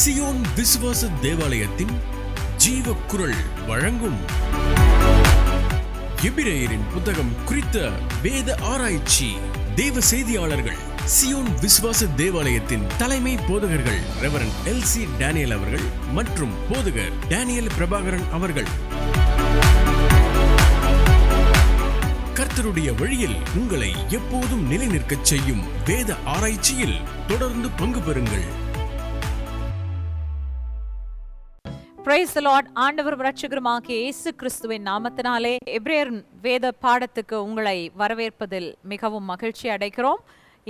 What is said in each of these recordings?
Zion விசுவாச தேவாலயத்தின் ஜீவ குரல் வழங்கும் எபிரேயரின் புத்தகம் குறித்த வேத ஆராய்ச்சி தேவ செய்தியாளர்கள் சியோன் விசுவாச தேவாலயத்தின் தலைமை போதகர்கள் ரெவரன் எல் சி டேனியல் அவர்கள் மற்றும் போதகர் டேனியல் பிரபாகரன் அவர்கள் கர்த்தருடைய வழியில் உங்களை எப்போதும் நிலைநிற்கச் செய்யும் வேத ஆராய்ச்சியில் தொடர்ந்து பங்கு பெறுங்கள் பிரைஸ் லார்ட் ஆண்டவர் ரட்சகருமாக இயேசு கிறிஸ்துவின் நாமத்தினாலே எப்ரேர் வேத பாடத்துக்கு உங்களை வரவேற்பதில் மிகவும் மகிழ்ச்சி அடைகிறோம்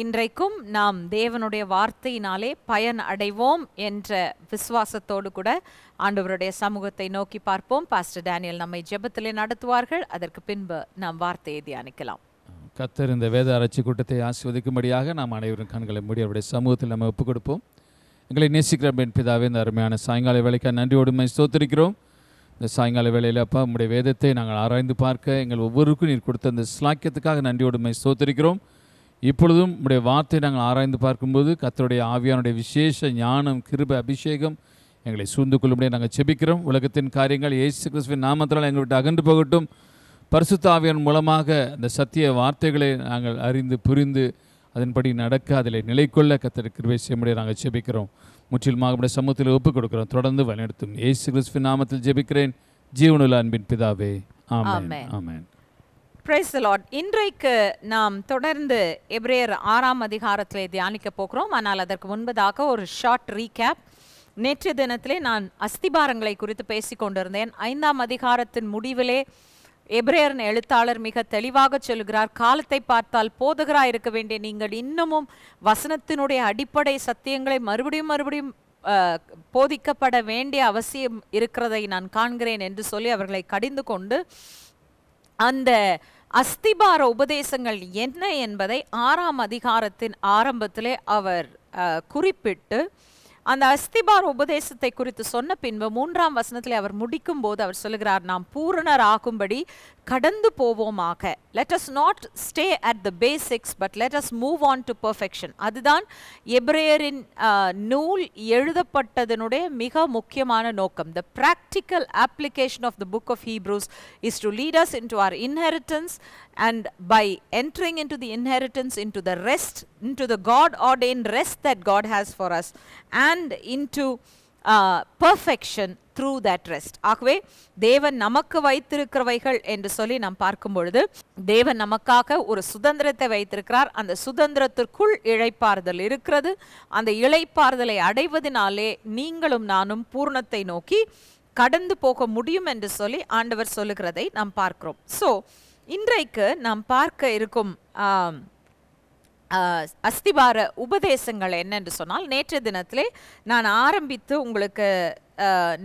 இன்றைக்கும் நாம் தேவனுடைய வார்த்தையினாலே பயன் அடைவோம் என்ற விசுவாசத்தோடு கூட ஆண்டவருடைய சமூகத்தை நோக்கி பார்ப்போம் பாஸ்டர் டேனியல் நம்மை ஜெபத்திலே நடத்துவார்கள் அதற்கு பின்பு நாம் வார்த்தையை தியானிக்கலாம் கத்தர் இந்த வேத ஆராய்ச்சி கூட்டத்தை ஆசிர்வதிக்கும்படியாக நாம் அனைவரும் கண்களை முடியவுடைய சமூகத்தில் நம்ம ஒப்புக் கொடுப்போம் எங்களை நேசிக்கிற பெண் பிதாவே இந்த அருமையான சாயங்கால வேலைக்காக நன்றி ஒடுமை சோத்திருக்கிறோம் இந்த சாயங்கால வேலையில் அப்பா உங்களுடைய வேதத்தை நாங்கள் ஆராய்ந்து பார்க்க எங்கள் ஒவ்வொருக்கும் நீர் கொடுத்த அந்த ஸ்லாக்கியத்துக்காக ஒடுமை சோத்திருக்கிறோம் இப்பொழுதும் உங்களுடைய வார்த்தை நாங்கள் ஆராய்ந்து பார்க்கும்போது கத்தருடைய ஆவியானுடைய விசேஷ ஞானம் கிருப அபிஷேகம் எங்களை சூழ்ந்து கொள்ளும்படியே நாங்கள் செபிக்கிறோம் உலகத்தின் காரியங்கள் ஏசு கிறிஸ்துவின் நாமத்தினால் எங்களை விட்டு அகன்று போகட்டும் பரிசுத்த ஆவியான் மூலமாக அந்த சத்திய வார்த்தைகளை நாங்கள் அறிந்து புரிந்து அதன்படி நடக்க அதில் நிலை கொள்ள கத்திர கிருபை செய்ய நாங்கள் செபிக்கிறோம் முற்றிலுமாக நம்முடைய சமூகத்தில் ஒப்புக் கொடுக்கிறோம் தொடர்ந்து வழிநடத்தும் ஏசு கிறிஸ்து நாமத்தில் ஜெபிக்கிறேன் ஜீவனுள்ள அன்பின் பிதாவே பிரைஸ் லார்ட் இன்றைக்கு நாம் தொடர்ந்து எப்ரேயர் ஆறாம் அதிகாரத்தில் தியானிக்க போகிறோம் ஆனால் அதற்கு முன்பதாக ஒரு ஷார்ட் ரீகேப் நேற்று தினத்திலே நான் அஸ்திபாரங்களை குறித்து பேசிக்கொண்டிருந்தேன் ஐந்தாம் அதிகாரத்தின் முடிவிலே எப்ரேயரின் எழுத்தாளர் மிக தெளிவாக சொல்கிறார் காலத்தை பார்த்தால் போதகராக இருக்க வேண்டிய நீங்கள் இன்னமும் வசனத்தினுடைய அடிப்படை சத்தியங்களை மறுபடியும் மறுபடியும் போதிக்கப்பட வேண்டிய அவசியம் இருக்கிறதை நான் காண்கிறேன் என்று சொல்லி அவர்களை கடிந்து கொண்டு அந்த அஸ்திபார உபதேசங்கள் என்ன என்பதை ஆறாம் அதிகாரத்தின் ஆரம்பத்திலே அவர் குறிப்பிட்டு அந்த அஸ்திபார் உபதேசத்தை குறித்து சொன்ன பின்பு மூன்றாம் வசனத்தில் அவர் முடிக்கும் போது அவர் சொல்லுகிறார் நாம் பூரணர் ஆகும்படி கடந்து போவோமாக let us not stay at the basics but let us move on to perfection அதுதான் எப்ரேயரின் நூல் எழுதப்பட்டதனுடைய மிக முக்கியமான நோக்கம் the practical application of the book of Hebrews is to lead us into our inheritance and by entering into the inheritance into the rest into the god ordained rest that god has for us and into uh, perfection through that rest ஆகவே தேவன் நமக்கு வைத்திருக்கிறவைகள் என்று சொல்லி நாம் பார்க்கும் பொழுது தேவன் நமக்காக ஒரு சுதந்திரத்தை வைத்திருக்கிறார் அந்த சுதந்திரத்திற்குள் இழைப்பாறுதல் இருக்கிறது அந்த இழைப்பாறுதலை அடைவதனாலே நீங்களும் நானும் பூர்ணத்தை நோக்கி கடந்து போக முடியும் என்று சொல்லி ஆண்டவர் சொல்லுகிறதை நாம் பார்க்கிறோம் ஸோ இன்றைக்கு நாம் பார்க்க இருக்கும் அஸ்திபார உபதேசங்கள் என்னென்று சொன்னால் நேற்றைய தினத்திலே நான் ஆரம்பித்து உங்களுக்கு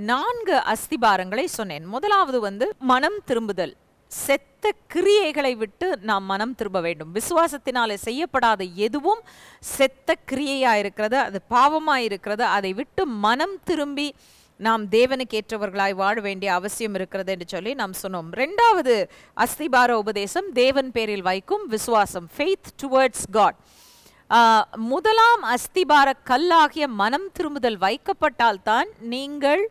நான்கு அஸ்திபாரங்களை சொன்னேன் முதலாவது வந்து மனம் திரும்புதல் செத்த கிரியைகளை விட்டு நாம் மனம் திரும்ப வேண்டும் விசுவாசத்தினாலே செய்யப்படாத எதுவும் செத்த கிரியையாக இருக்கிறது அது பாவமாக இருக்கிறது அதை விட்டு மனம் திரும்பி நாம் தேவனுக்கு ஏற்றவர்களாய் வாழ வேண்டிய அவசியம் இருக்கிறது என்று சொல்லி நாம் சொன்னோம் ரெண்டாவது அஸ்திபார உபதேசம் தேவன் பேரில் வைக்கும் விசுவாசம் ஃபெய்த் டுவர்ட்ஸ் காட் முதலாம் அஸ்திபார கல்லாகிய மனம் திரும்புதல் வைக்கப்பட்டால்தான் நீங்கள்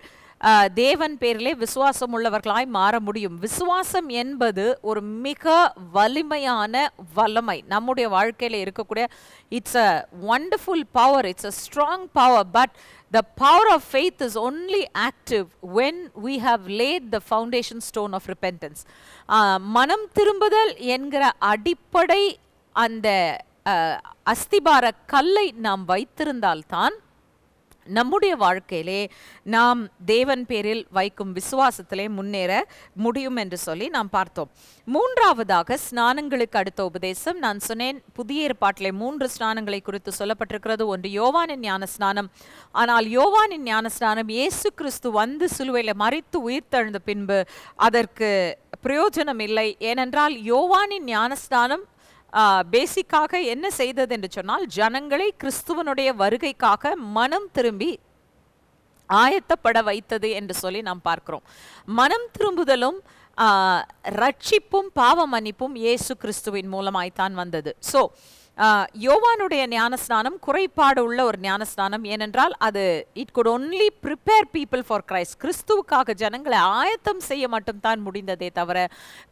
தேவன் பேரிலே விசுவாசம் உள்ளவர்களாய் மாற முடியும் விசுவாசம் என்பது ஒரு மிக வலிமையான வல்லமை நம்முடைய வாழ்க்கையில் இருக்கக்கூடிய it's a wonderful power it's a strong power but the power of faith is only active when we have laid the foundation stone of repentance மனம் திரும்புதல் என்கிற அடிப்படை அந்த அஸ்திபார கல்லை நாம் வைத்திருந்தால்தான் நம்முடைய வாழ்க்கையிலே நாம் தேவன் பேரில் வைக்கும் விசுவாசத்திலே முன்னேற முடியும் என்று சொல்லி நாம் பார்த்தோம் மூன்றாவதாக ஸ்நானங்களுக்கு அடுத்த உபதேசம் நான் சொன்னேன் புதிய ஏற்பாட்டிலே மூன்று ஸ்நானங்களை குறித்து சொல்லப்பட்டிருக்கிறது ஒன்று யோவானின் ஞான ஸ்நானம் ஆனால் யோவானின் ஞான ஸ்நானம் இயேசு கிறிஸ்து வந்து சிலுவையில் மறித்து உயிர்த்தெழுந்த பின்பு அதற்கு பிரயோஜனம் இல்லை ஏனென்றால் யோவானின் ஞானஸ்தானம் பேசிக்காக என்ன செய்தது என்று சொன்னால் ஜனங்களை கிறிஸ்துவனுடைய வருகைக்காக மனம் திரும்பி ஆயத்தப்பட வைத்தது என்று சொல்லி நாம் பார்க்கிறோம் மனம் திரும்புதலும் ரட்சிப்பும் பாவ மன்னிப்பும் இயேசு கிறிஸ்துவின் மூலமாய்த்தான் வந்தது ஸோ யோவானுடைய ஞானஸ்நானம் குறைபாடு உள்ள ஒரு ஞானஸ்நானம் ஏனென்றால் அது it could only prepare people for Christ கிறிஸ்துவுக்காக ஜனங்களை ஆயத்தம் செய்ய மட்டும்தான் முடிந்ததே தவிர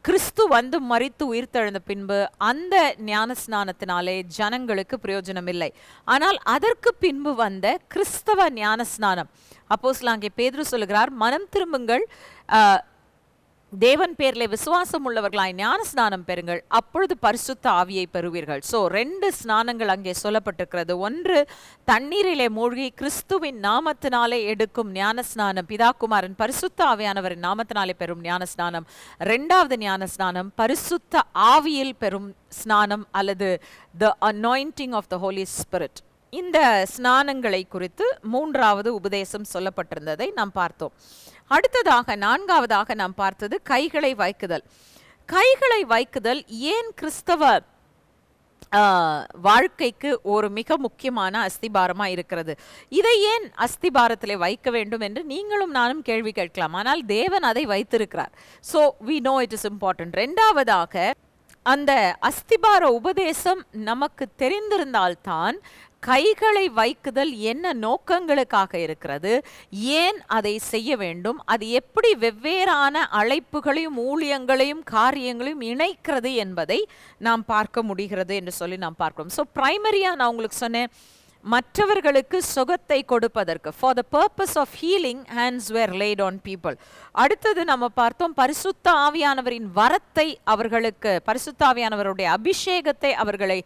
கிறிஸ்து வந்து மறித்து உயிர்த்தெழுந்த பின்பு அந்த ஞானஸ்நானத்தினாலே ஜனங்களுக்கு பிரயோஜனம் இல்லை ஆனால் அதற்கு பின்பு வந்த கிறிஸ்தவ ஞானஸ்நானம் அப்போஸ்லாங்கே பேதுரு சொல்லுகிறார் மனம் திரும்புங்கள் தேவன் பேரில் விசுவாசம் உள்ளவர்களாய் ஞான ஸ்நானம் பெறுங்கள் அப்பொழுது பரிசுத்த ஆவியை பெறுவீர்கள் ஸோ ரெண்டு ஸ்நானங்கள் அங்கே சொல்லப்பட்டிருக்கிறது ஒன்று தண்ணீரிலே மூழ்கி கிறிஸ்துவின் நாமத்தினாலே எடுக்கும் ஞான ஸ்நானம் பிதாகுமாரின் பரிசுத்த ஆவியானவரின் நாமத்தினாலே பெறும் ஞான ஸ்நானம் ரெண்டாவது ஞான ஸ்நானம் பரிசுத்த ஆவியில் பெறும் ஸ்நானம் அல்லது the anointing of the Holy Spirit இந்த ஸ்நானங்களை குறித்து மூன்றாவது உபதேசம் சொல்லப்பட்டிருந்ததை நாம் பார்த்தோம் அடுத்ததாக நான்காவதாக நாம் பார்த்தது கைகளை வைக்குதல் கைகளை வைக்குதல் ஏன் கிறிஸ்தவ வாழ்க்கைக்கு ஒரு மிக முக்கியமான அஸ்திபாரமாக இருக்கிறது இதை ஏன் அஸ்திபாரத்தில் வைக்க வேண்டும் என்று நீங்களும் நானும் கேள்வி கேட்கலாம் ஆனால் தேவன் அதை வைத்திருக்கிறார் so we know it is important ரெண்டாவதாக அந்த அஸ்திபார உபதேசம் நமக்கு தெரிந்திருந்தால்தான் கைகளை வைக்குதல் என்ன நோக்கங்களுக்காக இருக்கிறது ஏன் அதை செய்ய வேண்டும் அது எப்படி வெவ்வேறான அழைப்புகளையும் ஊழியங்களையும் காரியங்களையும் இணைக்கிறது என்பதை நாம் பார்க்க முடிகிறது என்று சொல்லி நாம் பார்க்கிறோம் ஸோ பிரைமரியாக நான் உங்களுக்கு சொன்னேன் மற்றவர்களுக்கு சுகத்தை கொடுப்பதற்கு for the purpose of healing hands were laid on people அடுத்தது நம்ம பார்த்தோம் பரிசுத்த ஆவியானவரின் வரத்தை அவர்களுக்கு பரிசுத்த ஆவியானவருடைய அபிஷேகத்தை அவர்களை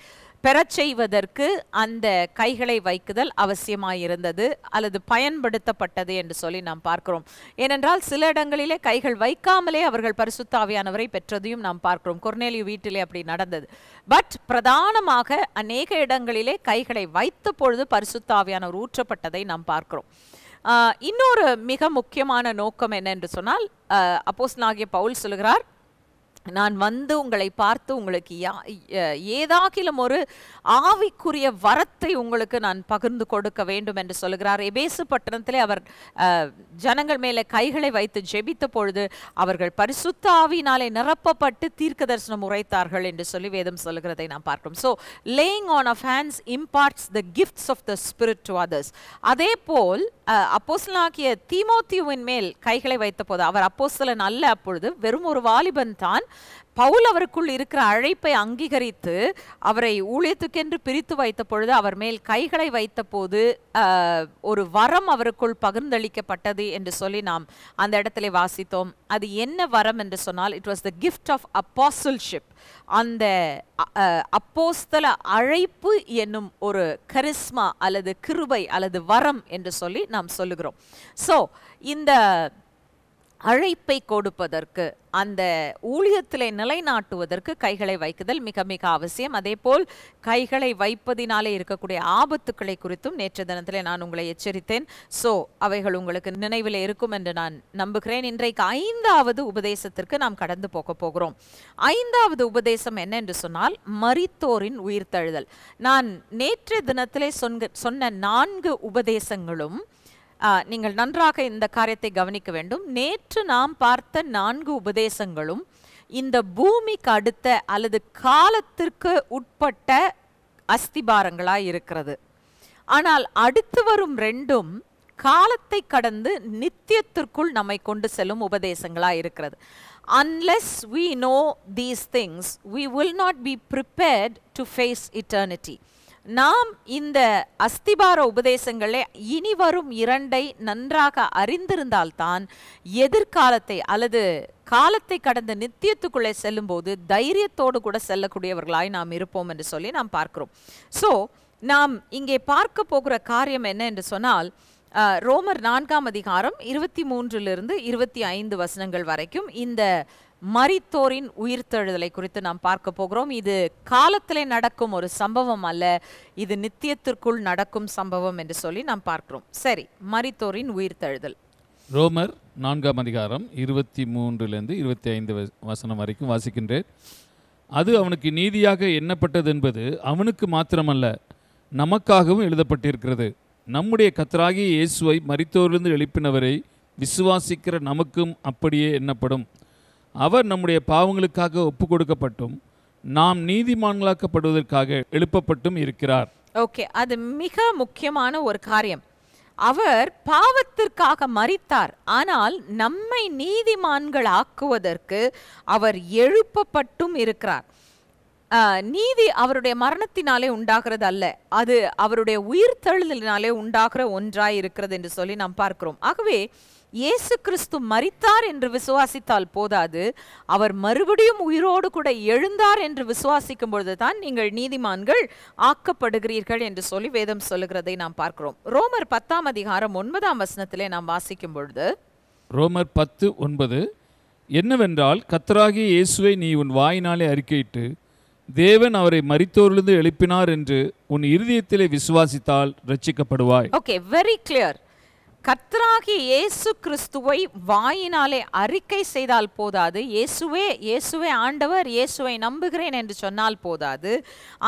பெறச் செய்வதற்கு அந்த கைகளை வைக்குதல் அவசியமாயிருந்தது அல்லது பயன்படுத்தப்பட்டது என்று சொல்லி நாம் பார்க்கிறோம் ஏனென்றால் சில இடங்களிலே கைகள் வைக்காமலே அவர்கள் பரிசுத்தாவியானவரை பெற்றதையும் நாம் பார்க்கிறோம் கொர்னேலியு வீட்டிலே அப்படி நடந்தது பட் பிரதானமாக அநேக இடங்களிலே கைகளை வைத்த பொழுது பரிசுத்தாவியானவர் ஊற்றப்பட்டதை நாம் பார்க்கிறோம் இன்னொரு மிக முக்கியமான நோக்கம் என்ன என்று சொன்னால் அப்போஸ் நாகிய பவுல் சொல்கிறார் நான் வந்து உங்களை பார்த்து உங்களுக்கு ஏதாகிலும் ஒரு ஆவிக்குரிய வரத்தை உங்களுக்கு நான் பகிர்ந்து கொடுக்க வேண்டும் என்று சொல்கிறார் எபேசு பட்டணத்திலே அவர் ஜனங்கள் மேலே கைகளை வைத்து ஜெபித்த பொழுது அவர்கள் பரிசுத்த ஆவினாலே நிரப்பப்பட்டு தீர்க்க தரிசனம் உரைத்தார்கள் என்று சொல்லி வேதம் சொல்கிறதை நாம் பார்க்கிறோம் ஸோ லேயிங் ஆன் ஆஃப் ஃபேன்ஸ் imparts the gifts of the Spirit to others அதே போல் அப்போசலாகிய தீமோத்தியுவின் மேல் கைகளை வைத்த போது அவர் அப்போசலன் அல்ல அப்பொழுது வெறும் ஒரு வாலிபன் தான் பவுல் அவருக்குள் இருக்கிற அழைப்பை அங்கீகரித்து அவரை ஊழியத்துக்கென்று பிரித்து வைத்த பொழுது அவர் மேல் கைகளை வைத்த போது ஒரு வரம் அவருக்குள் பகிர்ந்தளிக்கப்பட்டது என்று சொல்லி நாம் அந்த இடத்துல வாசித்தோம் அது என்ன வரம் என்று சொன்னால் it was the gift of apostleship அந்த அப்போஸ்தல அழைப்பு என்னும் ஒரு கரிஸ்மா அல்லது கிருபை அல்லது வரம் என்று சொல்லி நாம் சொல்லுகிறோம் ஸோ இந்த அழைப்பை கொடுப்பதற்கு அந்த ஊழியத்திலே நிலைநாட்டுவதற்கு கைகளை வைக்குதல் மிக மிக அவசியம் அதே போல் கைகளை வைப்பதினாலே இருக்கக்கூடிய ஆபத்துக்களை குறித்தும் நேற்று தினத்திலே நான் உங்களை எச்சரித்தேன் ஸோ அவைகள் உங்களுக்கு நினைவில் இருக்கும் என்று நான் நம்புகிறேன் இன்றைக்கு ஐந்தாவது உபதேசத்திற்கு நாம் கடந்து போக போகிறோம் ஐந்தாவது உபதேசம் என்ன என்று சொன்னால் மரித்தோரின் உயிர்த்தழுதல் நான் நேற்று தினத்திலே சொன்ன நான்கு உபதேசங்களும் நீங்கள் நன்றாக இந்த காரியத்தை கவனிக்க வேண்டும் நேற்று நாம் பார்த்த நான்கு உபதேசங்களும் இந்த பூமிக்கு அடுத்த அல்லது காலத்திற்கு உட்பட்ட அஸ்திபாரங்களாக இருக்கிறது ஆனால் அடுத்து வரும் ரெண்டும் காலத்தை கடந்து நித்தியத்திற்குள் நம்மை கொண்டு செல்லும் உபதேசங்களாக இருக்கிறது unless we know these things we will not be prepared to face eternity நாம் இந்த அஸ்திபார உபதேசங்களை இனி வரும் இரண்டை நன்றாக அறிந்திருந்தால்தான் எதிர்காலத்தை அல்லது காலத்தை கடந்த நித்தியத்துக்குள்ளே செல்லும்போது தைரியத்தோடு கூட செல்லக்கூடியவர்களாய் நாம் இருப்போம் என்று சொல்லி நாம் பார்க்கிறோம் ஸோ நாம் இங்கே பார்க்க போகிற காரியம் என்ன என்று சொன்னால் ரோமர் நான்காம் அதிகாரம் இருபத்தி மூன்றிலிருந்து இருபத்தி ஐந்து வசனங்கள் வரைக்கும் இந்த மரித்தோரின் உயிர்த்தெழுதலை குறித்து நாம் பார்க்க போகிறோம் இது காலத்திலே நடக்கும் ஒரு சம்பவம் அல்ல இது நித்தியத்திற்குள் நடக்கும் சம்பவம் என்று சொல்லி நாம் பார்க்கிறோம் சரி மரித்தோரின் உயிர்த்தெழுதல் ரோமர் நான்காம் அதிகாரம் இருபத்தி மூன்றிலிருந்து இருபத்தி ஐந்து வசனம் வரைக்கும் வாசிக்கின்றேன் அது அவனுக்கு நீதியாக எண்ணப்பட்டது என்பது அவனுக்கு மாத்திரமல்ல நமக்காகவும் எழுதப்பட்டிருக்கிறது நம்முடைய கத்தராகிய இயேசுவை மரித்தோரிலிருந்து எழுப்பினவரை விசுவாசிக்கிற நமக்கும் அப்படியே எண்ணப்படும் அவர் நம்முடைய பாவங்களுக்காக ஒப்பு கொடுக்கப்பட்டும் நாம் நீதிமான்களாக்கப்படுவதற்காக எழுப்பப்பட்டும் இருக்கிறார் ஓகே அது மிக முக்கியமான ஒரு காரியம் அவர் பாவத்திற்காக மறித்தார் ஆனால் நம்மை நீதிமான்கள் ஆக்குவதற்கு அவர் எழுப்பப்பட்டும் இருக்கிறார் நீதி அவருடைய மரணத்தினாலே உண்டாகிறது அல்ல அது அவருடைய உயிர் தழுதலினாலே உண்டாகிற ஒன்றாய் இருக்கிறது என்று சொல்லி நாம் பார்க்கிறோம் ஆகவே இயேசு கிறிஸ்து மறித்தார் என்று விசுவாசித்தால் போதாது அவர் மறுபடியும் உயிரோடு கூட எழுந்தார் என்று விசுவாசிக்கும் பொழுதுதான் தான் நீங்கள் நீதிமான்கள் ஆக்கப்படுகிறீர்கள் என்று சொல்லி வேதம் சொல்லுகிறதை நாம் பார்க்கிறோம் ரோமர் பத்தாம் அதிகாரம் ஒன்பதாம் வசனத்திலே நாம் வாசிக்கும் பொழுது ரோமர் பத்து ஒன்பது என்னவென்றால் கத்தராகிய இயேசுவை நீ உன் வாயினாலே அறிக்கையிட்டு தேவன் அவரை மறித்தோரிலிருந்து எழுப்பினார் என்று உன் இருதயத்திலே விசுவாசித்தால் ரட்சிக்கப்படுவாய் ஓகே வெரி கிளியர் கத்ராகி இயேசு கிறிஸ்துவை வாயினாலே அறிக்கை செய்தால் போதாது இயேசுவே இயேசுவே ஆண்டவர் இயேசுவை நம்புகிறேன் என்று சொன்னால் போதாது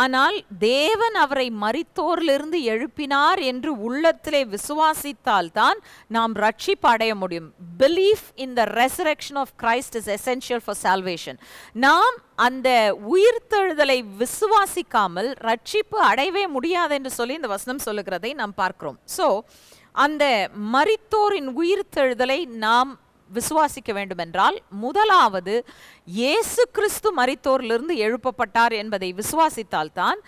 ஆனால் தேவன் அவரை மறித்தோரிலிருந்து எழுப்பினார் என்று உள்ளத்திலே விசுவாசித்தால் தான் நாம் ரட்சிப்பு அடைய முடியும் belief in the resurrection of Christ is essential for salvation நாம் அந்த உயிர்த்தெழுதலை விசுவாசிக்காமல் ரட்சிப்பு அடையவே முடியாது என்று சொல்லி இந்த வசனம் சொல்லுகிறதை நாம் பார்க்கிறோம் ஸோ அந்த மரித்தோரின் உயிர்த்தெழுதலை நாம் விசுவாசிக்க வேண்டும் என்றால் முதலாவது இயேசு கிறிஸ்து மரித்தோரிலிருந்து எழுப்பப்பட்டார் என்பதை விசுவாசித்தால்தான்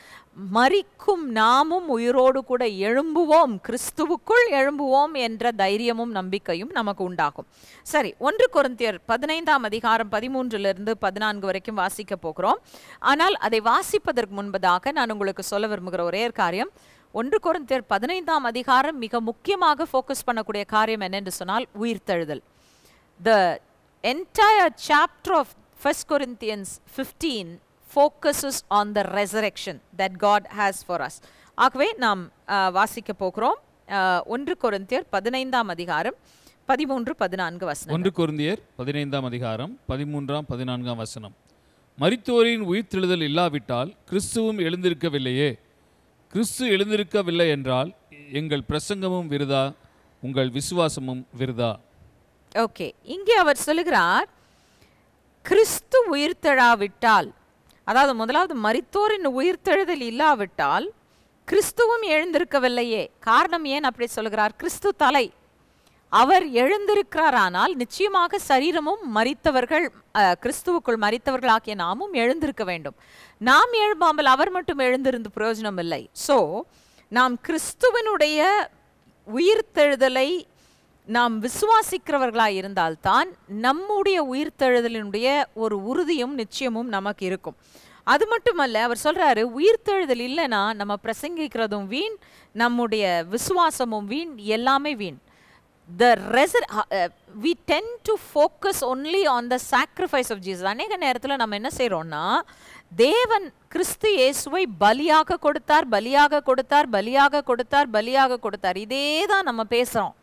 மறிக்கும் நாமும் உயிரோடு கூட எழும்புவோம் கிறிஸ்துவுக்குள் எழும்புவோம் என்ற தைரியமும் நம்பிக்கையும் நமக்கு உண்டாகும் சரி ஒன்று குருந்தியர் பதினைந்தாம் அதிகாரம் பதிமூன்றிலிருந்து பதினான்கு வரைக்கும் வாசிக்க போகிறோம் ஆனால் அதை வாசிப்பதற்கு முன்பதாக நான் உங்களுக்கு சொல்ல விரும்புகிற ஒரே காரியம் ஒன்று குறைந்தர் பதினைந்தாம் அதிகாரம் மிக முக்கியமாக ஃபோக்கஸ் பண்ணக்கூடிய காரியம் என்னென்று சொன்னால் உயிர்த்தெழுதல் the entire chapter of first Corinthians fifteen focuses on the resurrection that God has for us ஆகவே நாம் வாசிக்க போகிறோம் ஒன்று குறைந்தர் பதினைந்தாம் அதிகாரம் பதிமூன்று பதினான்கு வசனம் ஒன்று குறைந்தியர் பதினைந்தாம் அதிகாரம் பதிமூன்றாம் பதினான்காம் வசனம் மரித்தோரின் உயிர்த்தெழுதல் இல்லாவிட்டால் கிறிஸ்துவும் எழுந்திருக்கவில்லையே கிறிஸ்து எழுந்திருக்கவில்லை என்றால் எங்கள் பிரசங்கமும் விருதா உங்கள் விசுவாசமும் விருதா ஓகே இங்கே அவர் சொல்லுகிறார் கிறிஸ்து உயிர்த்தெழாவிட்டால் அதாவது முதலாவது மரித்தோரின் உயிர்த்தெழுதல் இல்லாவிட்டால் கிறிஸ்துவும் எழுந்திருக்கவில்லையே காரணம் ஏன் அப்படி சொல்கிறார் கிறிஸ்து தலை அவர் எழுந்திருக்கிறாரானால் நிச்சயமாக சரீரமும் மறித்தவர்கள் கிறிஸ்துவுக்குள் மறித்தவர்கள் ஆகிய நாமும் எழுந்திருக்க வேண்டும் நாம் எழும்பாமல் அவர் மட்டும் எழுந்திருந்து பிரயோஜனம் இல்லை ஸோ நாம் கிறிஸ்துவனுடைய உயிர்த்தெழுதலை நாம் விசுவாசிக்கிறவர்களாக இருந்தால்தான் நம்முடைய உயிர்த்தெழுதலினுடைய ஒரு உறுதியும் நிச்சயமும் நமக்கு இருக்கும் அது மட்டுமல்ல அவர் சொல்கிறாரு உயிர்த்தெழுதல் இல்லைன்னா நம்ம பிரசங்கிக்கிறதும் வீண் நம்முடைய விசுவாசமும் வீண் எல்லாமே வீண் the resu- uh, then uh, to to only on the the of of Jesus. அநேக நேரத்தில் நம்ம என்ன செய்கிறோம்னா தேவன் கிறிஸ்து இயேசுவை பலியாக கொடுத்தார் பலியாக கொடுத்தார் பலியாக கொடுத்தார் பலியாக கொடுத்தார் இதே தான் நம்ம பேசுகிறோம்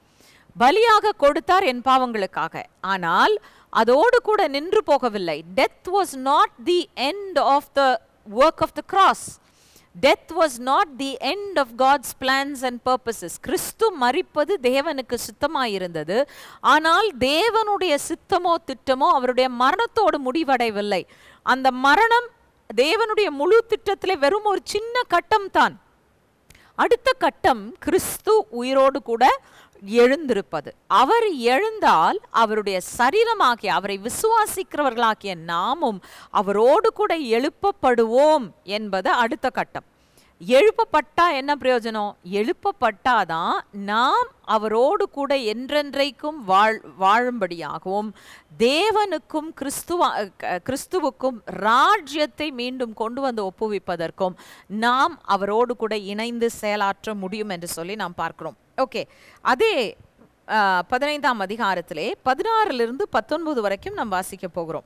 பலியாக கொடுத்தார் என் பாவங்களுக்காக ஆனால் அதோடு கூட நின்று போகவில்லை death was not the end of the work of the cross death was not the end of God's plans and purposes கிறிஸ்து மறிப்பது தேவனுக்கு சித்தமாயிருந்தது ஆனால் தேவனுடைய சித்தமோ திட்டமோ அவருடைய மரணத்தோடு முடிவடையவில்லை அந்த மரணம் தேவனுடைய முழு திட்டத்திலே வெறும் ஒரு சின்ன கட்டம் தான் அடுத்த கட்டம் கிறிஸ்து உயிரோடு கூட எழுந்திருப்பது அவர் எழுந்தால் அவருடைய சரீரமாகிய அவரை விசுவாசிக்கிறவர்களாகிய நாமும் அவரோடு கூட எழுப்பப்படுவோம் என்பது அடுத்த கட்டம் எழுப்பப்பட்டா என்ன பிரயோஜனம் எழுப்பப்பட்டாதான் நாம் அவரோடு கூட என்றென்றைக்கும் வாழ் வாழும்படியாகவும் தேவனுக்கும் கிறிஸ்துவ கிறிஸ்துவுக்கும் ராஜ்யத்தை மீண்டும் கொண்டு வந்து ஒப்புவிப்பதற்கும் நாம் அவரோடு கூட இணைந்து செயலாற்ற முடியும் என்று சொல்லி நாம் பார்க்கிறோம் ஓகே அதே பதினைந்தாம் அதிகாரத்திலே பதினாறிலிருந்து பத்தொன்பது வரைக்கும் நாம் வாசிக்க போகிறோம்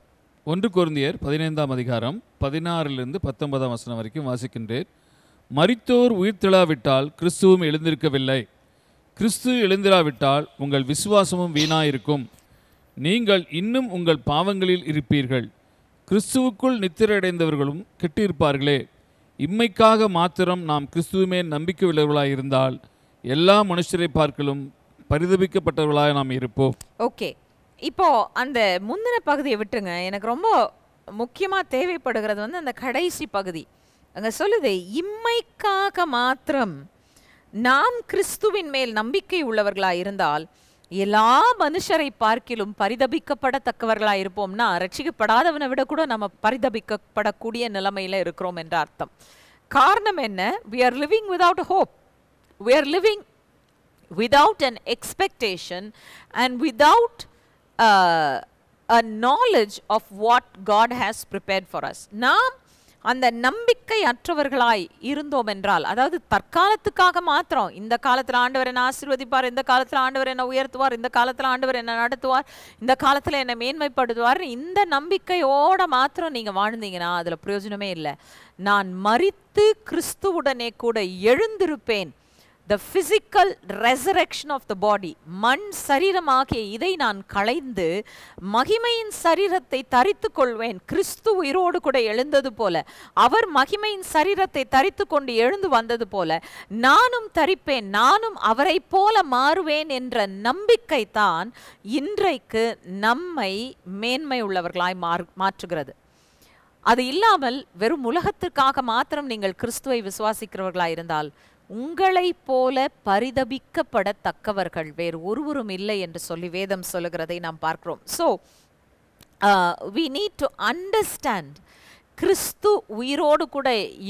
ஒன்று குருந்தியர் பதினைந்தாம் அதிகாரம் பதினாறிலிருந்து பத்தொன்பதாம் வசனம் வரைக்கும் வாசிக்கின்றேன் மறித்தோர் உயிர்த்திழாவிட்டால் கிறிஸ்துவும் எழுந்திருக்கவில்லை கிறிஸ்து எழுந்திராவிட்டால் உங்கள் விசுவாசமும் வீணாயிருக்கும் நீங்கள் இன்னும் உங்கள் பாவங்களில் இருப்பீர்கள் கிறிஸ்துவுக்குள் நித்திரடைந்தவர்களும் கெட்டிருப்பார்களே இம்மைக்காக மாத்திரம் நாம் கிறிஸ்துவுமே நம்பிக்கை உள்ளவர்களாயிருந்தால் இருந்தால் எல்லா மனுஷரை பார்க்கலும் பரிதபிக்கப்பட்டவர்களாக நாம் இருப்போம் ஓகே இப்போ அந்த முந்தின பகுதியை விட்டுருங்க எனக்கு ரொம்ப முக்கியமாக தேவைப்படுகிறது வந்து அந்த கடைசி பகுதி அங்கே சொல்லுது இம்மைக்காக மாத்திரம் நாம் கிறிஸ்துவின் மேல் நம்பிக்கை உள்ளவர்களாக இருந்தால் எல்லா மனுஷரை பார்க்கிலும் பரிதபிக்கப்படத்தக்கவர்களா இருப்போம்னா ரட்சிக்கப்படாதவனை விட கூட நம்ம பரிதபிக்கப்படக்கூடிய நிலைமையில இருக்கிறோம் என்ற அர்த்தம் காரணம் என்ன we are living without hope We are living without an expectation and without uh, a knowledge of what God has prepared for us. நாம் அந்த நம்பிக்கை அற்றவர்களாய் இருந்தோம் என்றால் அதாவது தற்காலத்துக்காக மாத்திரம் இந்த காலத்தில் ஆண்டவர் என்னை ஆசிர்வதிப்பார் இந்த காலத்தில் ஆண்டவர் என்னை உயர்த்துவார் இந்த காலத்தில் ஆண்டவர் என்னை நடத்துவார் இந்த காலத்தில் என்னை மேன்மைப்படுத்துவார் இந்த நம்பிக்கையோட மாத்திரம் நீங்கள் வாழ்ந்தீங்கன்னா அதில் பிரயோஜனமே இல்லை நான் மறித்து கிறிஸ்துவுடனே கூட எழுந்திருப்பேன் the physical resurrection of the body மண் சரீரம் ஆகிய இதை நான் களைந்து மகிமையின் சரீரத்தை தரித்து கொள்வேன் கிறிஸ்து உயிரோடு கூட எழுந்தது போல அவர் மகிமையின் சரீரத்தை தரித்து கொண்டு எழுந்து வந்தது போல நானும் தரிப்பேன் நானும் அவரை போல மாறுவேன் என்ற நம்பிக்கை தான் இன்றைக்கு நம்மை மேன்மை உள்ளவர்களாய் மாற்றுகிறது அது இல்லாமல் வெறும் உலகத்திற்காக மாத்திரம் நீங்கள் கிறிஸ்துவை விசுவாசிக்கிறவர்களாக இருந்தால் உங்களைப் போல பரிதபிக்கப்படத்தக்கவர்கள் வேறு ஒருவரும் இல்லை என்று சொல்லி வேதம் சொல்லுகிறதை நாம் பார்க்கிறோம் so we need to understand கிறிஸ்து உயிரோடு கூட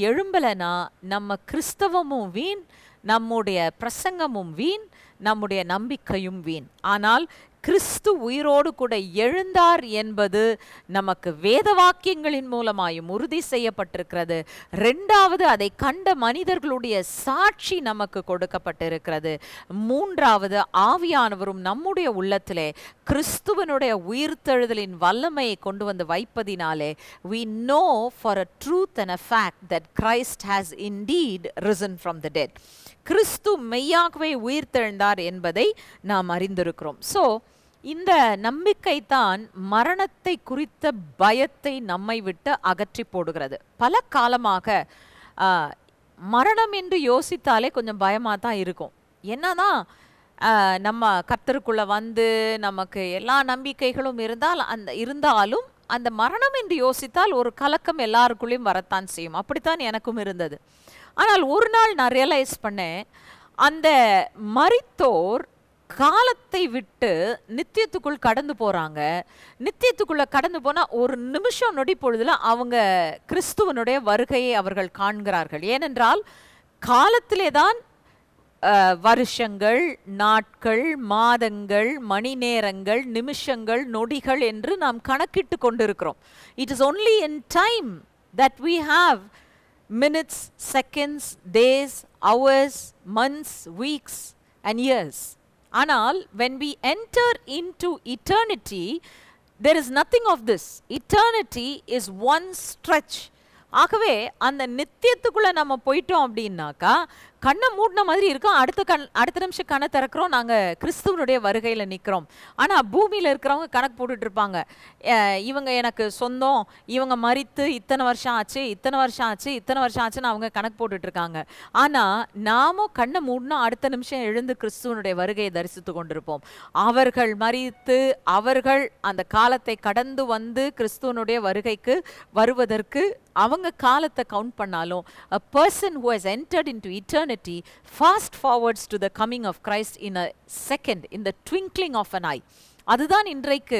எழும்பலைனா நம்ம கிறிஸ்தவமும் வீண் நம்முடைய பிரசங்கமும் வீண் நம்முடைய நம்பிக்கையும் வீண் ஆனால் கிறிஸ்து உயிரோடு கூட எழுந்தார் என்பது நமக்கு வேத வாக்கியங்களின் மூலமாயும் உறுதி செய்யப்பட்டிருக்கிறது ரெண்டாவது அதை கண்ட மனிதர்களுடைய சாட்சி நமக்கு கொடுக்கப்பட்டிருக்கிறது மூன்றாவது ஆவியானவரும் நம்முடைய உள்ளத்திலே கிறிஸ்துவனுடைய உயிர்த்தெழுதலின் வல்லமையை கொண்டு வந்து வைப்பதினாலே we know for a truth and a fact that Christ has indeed risen from the dead கிறிஸ்து மெய்யாகவே உயிர்த்தெழுந்தார் என்பதை நாம் அறிந்திருக்கிறோம் ஸோ இந்த நம்பிக்கை தான் மரணத்தை குறித்த பயத்தை நம்மை விட்டு அகற்றி போடுகிறது பல காலமாக மரணம் என்று யோசித்தாலே கொஞ்சம் பயமாக தான் இருக்கும் என்னதான் நம்ம கத்தருக்குள்ளே வந்து நமக்கு எல்லா நம்பிக்கைகளும் இருந்தால் அந்த இருந்தாலும் அந்த மரணம் என்று யோசித்தால் ஒரு கலக்கம் எல்லாருக்குள்ளேயும் வரத்தான் செய்யும் அப்படித்தான் எனக்கும் இருந்தது ஆனால் ஒரு நாள் நான் ரியலைஸ் பண்ணேன் அந்த மரித்தோர் காலத்தை விட்டு நித்தியத்துக்குள் கடந்து போகிறாங்க நித்தியத்துக்குள்ளே கடந்து போனால் ஒரு நிமிஷம் நொடி பொழுதில் அவங்க கிறிஸ்துவனுடைய வருகையை அவர்கள் காண்கிறார்கள் ஏனென்றால் காலத்திலே தான் வருஷங்கள் நாட்கள் மாதங்கள் மணி நேரங்கள் நிமிஷங்கள் நொடிகள் என்று நாம் கணக்கிட்டு கொண்டிருக்கிறோம் it is only in time that we have minutes, seconds, days, hours, months, weeks and years. Anal, when we enter into eternity, there is nothing of this. Eternity is one stretch. ஆகவே அந்த நித்தியத்துக்குள்ளே நம்ம போயிட்டோம் அப்படின்னாக்கா கண்ணை மூடின மாதிரி இருக்கும் அடுத்த கண் அடுத்த நிமிஷம் கண்ணை திறக்கிறோம் நாங்கள் கிறிஸ்துவனுடைய வருகையில் நிற்கிறோம் ஆனால் பூமியில் இருக்கிறவங்க கணக்கு போட்டுட்டு இருப்பாங்க இவங்க எனக்கு சொந்தம் இவங்க மறித்து இத்தனை வருஷம் ஆச்சு இத்தனை வருஷம் ஆச்சு இத்தனை வருஷம் ஆச்சுன்னு அவங்க கணக்கு போட்டுட்டு இருக்காங்க ஆனால் நாமும் கண்ணை மூடினா அடுத்த நிமிஷம் எழுந்து கிறிஸ்துவனுடைய வருகையை தரிசித்து கொண்டிருப்போம் அவர்கள் மறித்து அவர்கள் அந்த காலத்தை கடந்து வந்து கிறிஸ்துவனுடைய வருகைக்கு வருவதற்கு அவங்க காலத்தை கவுண்ட் பண்ணாலும் a person who has entered into eternity eternity fast forwards to the coming of Christ in a second, in the twinkling of an eye. அதுதான் இன்றைக்கு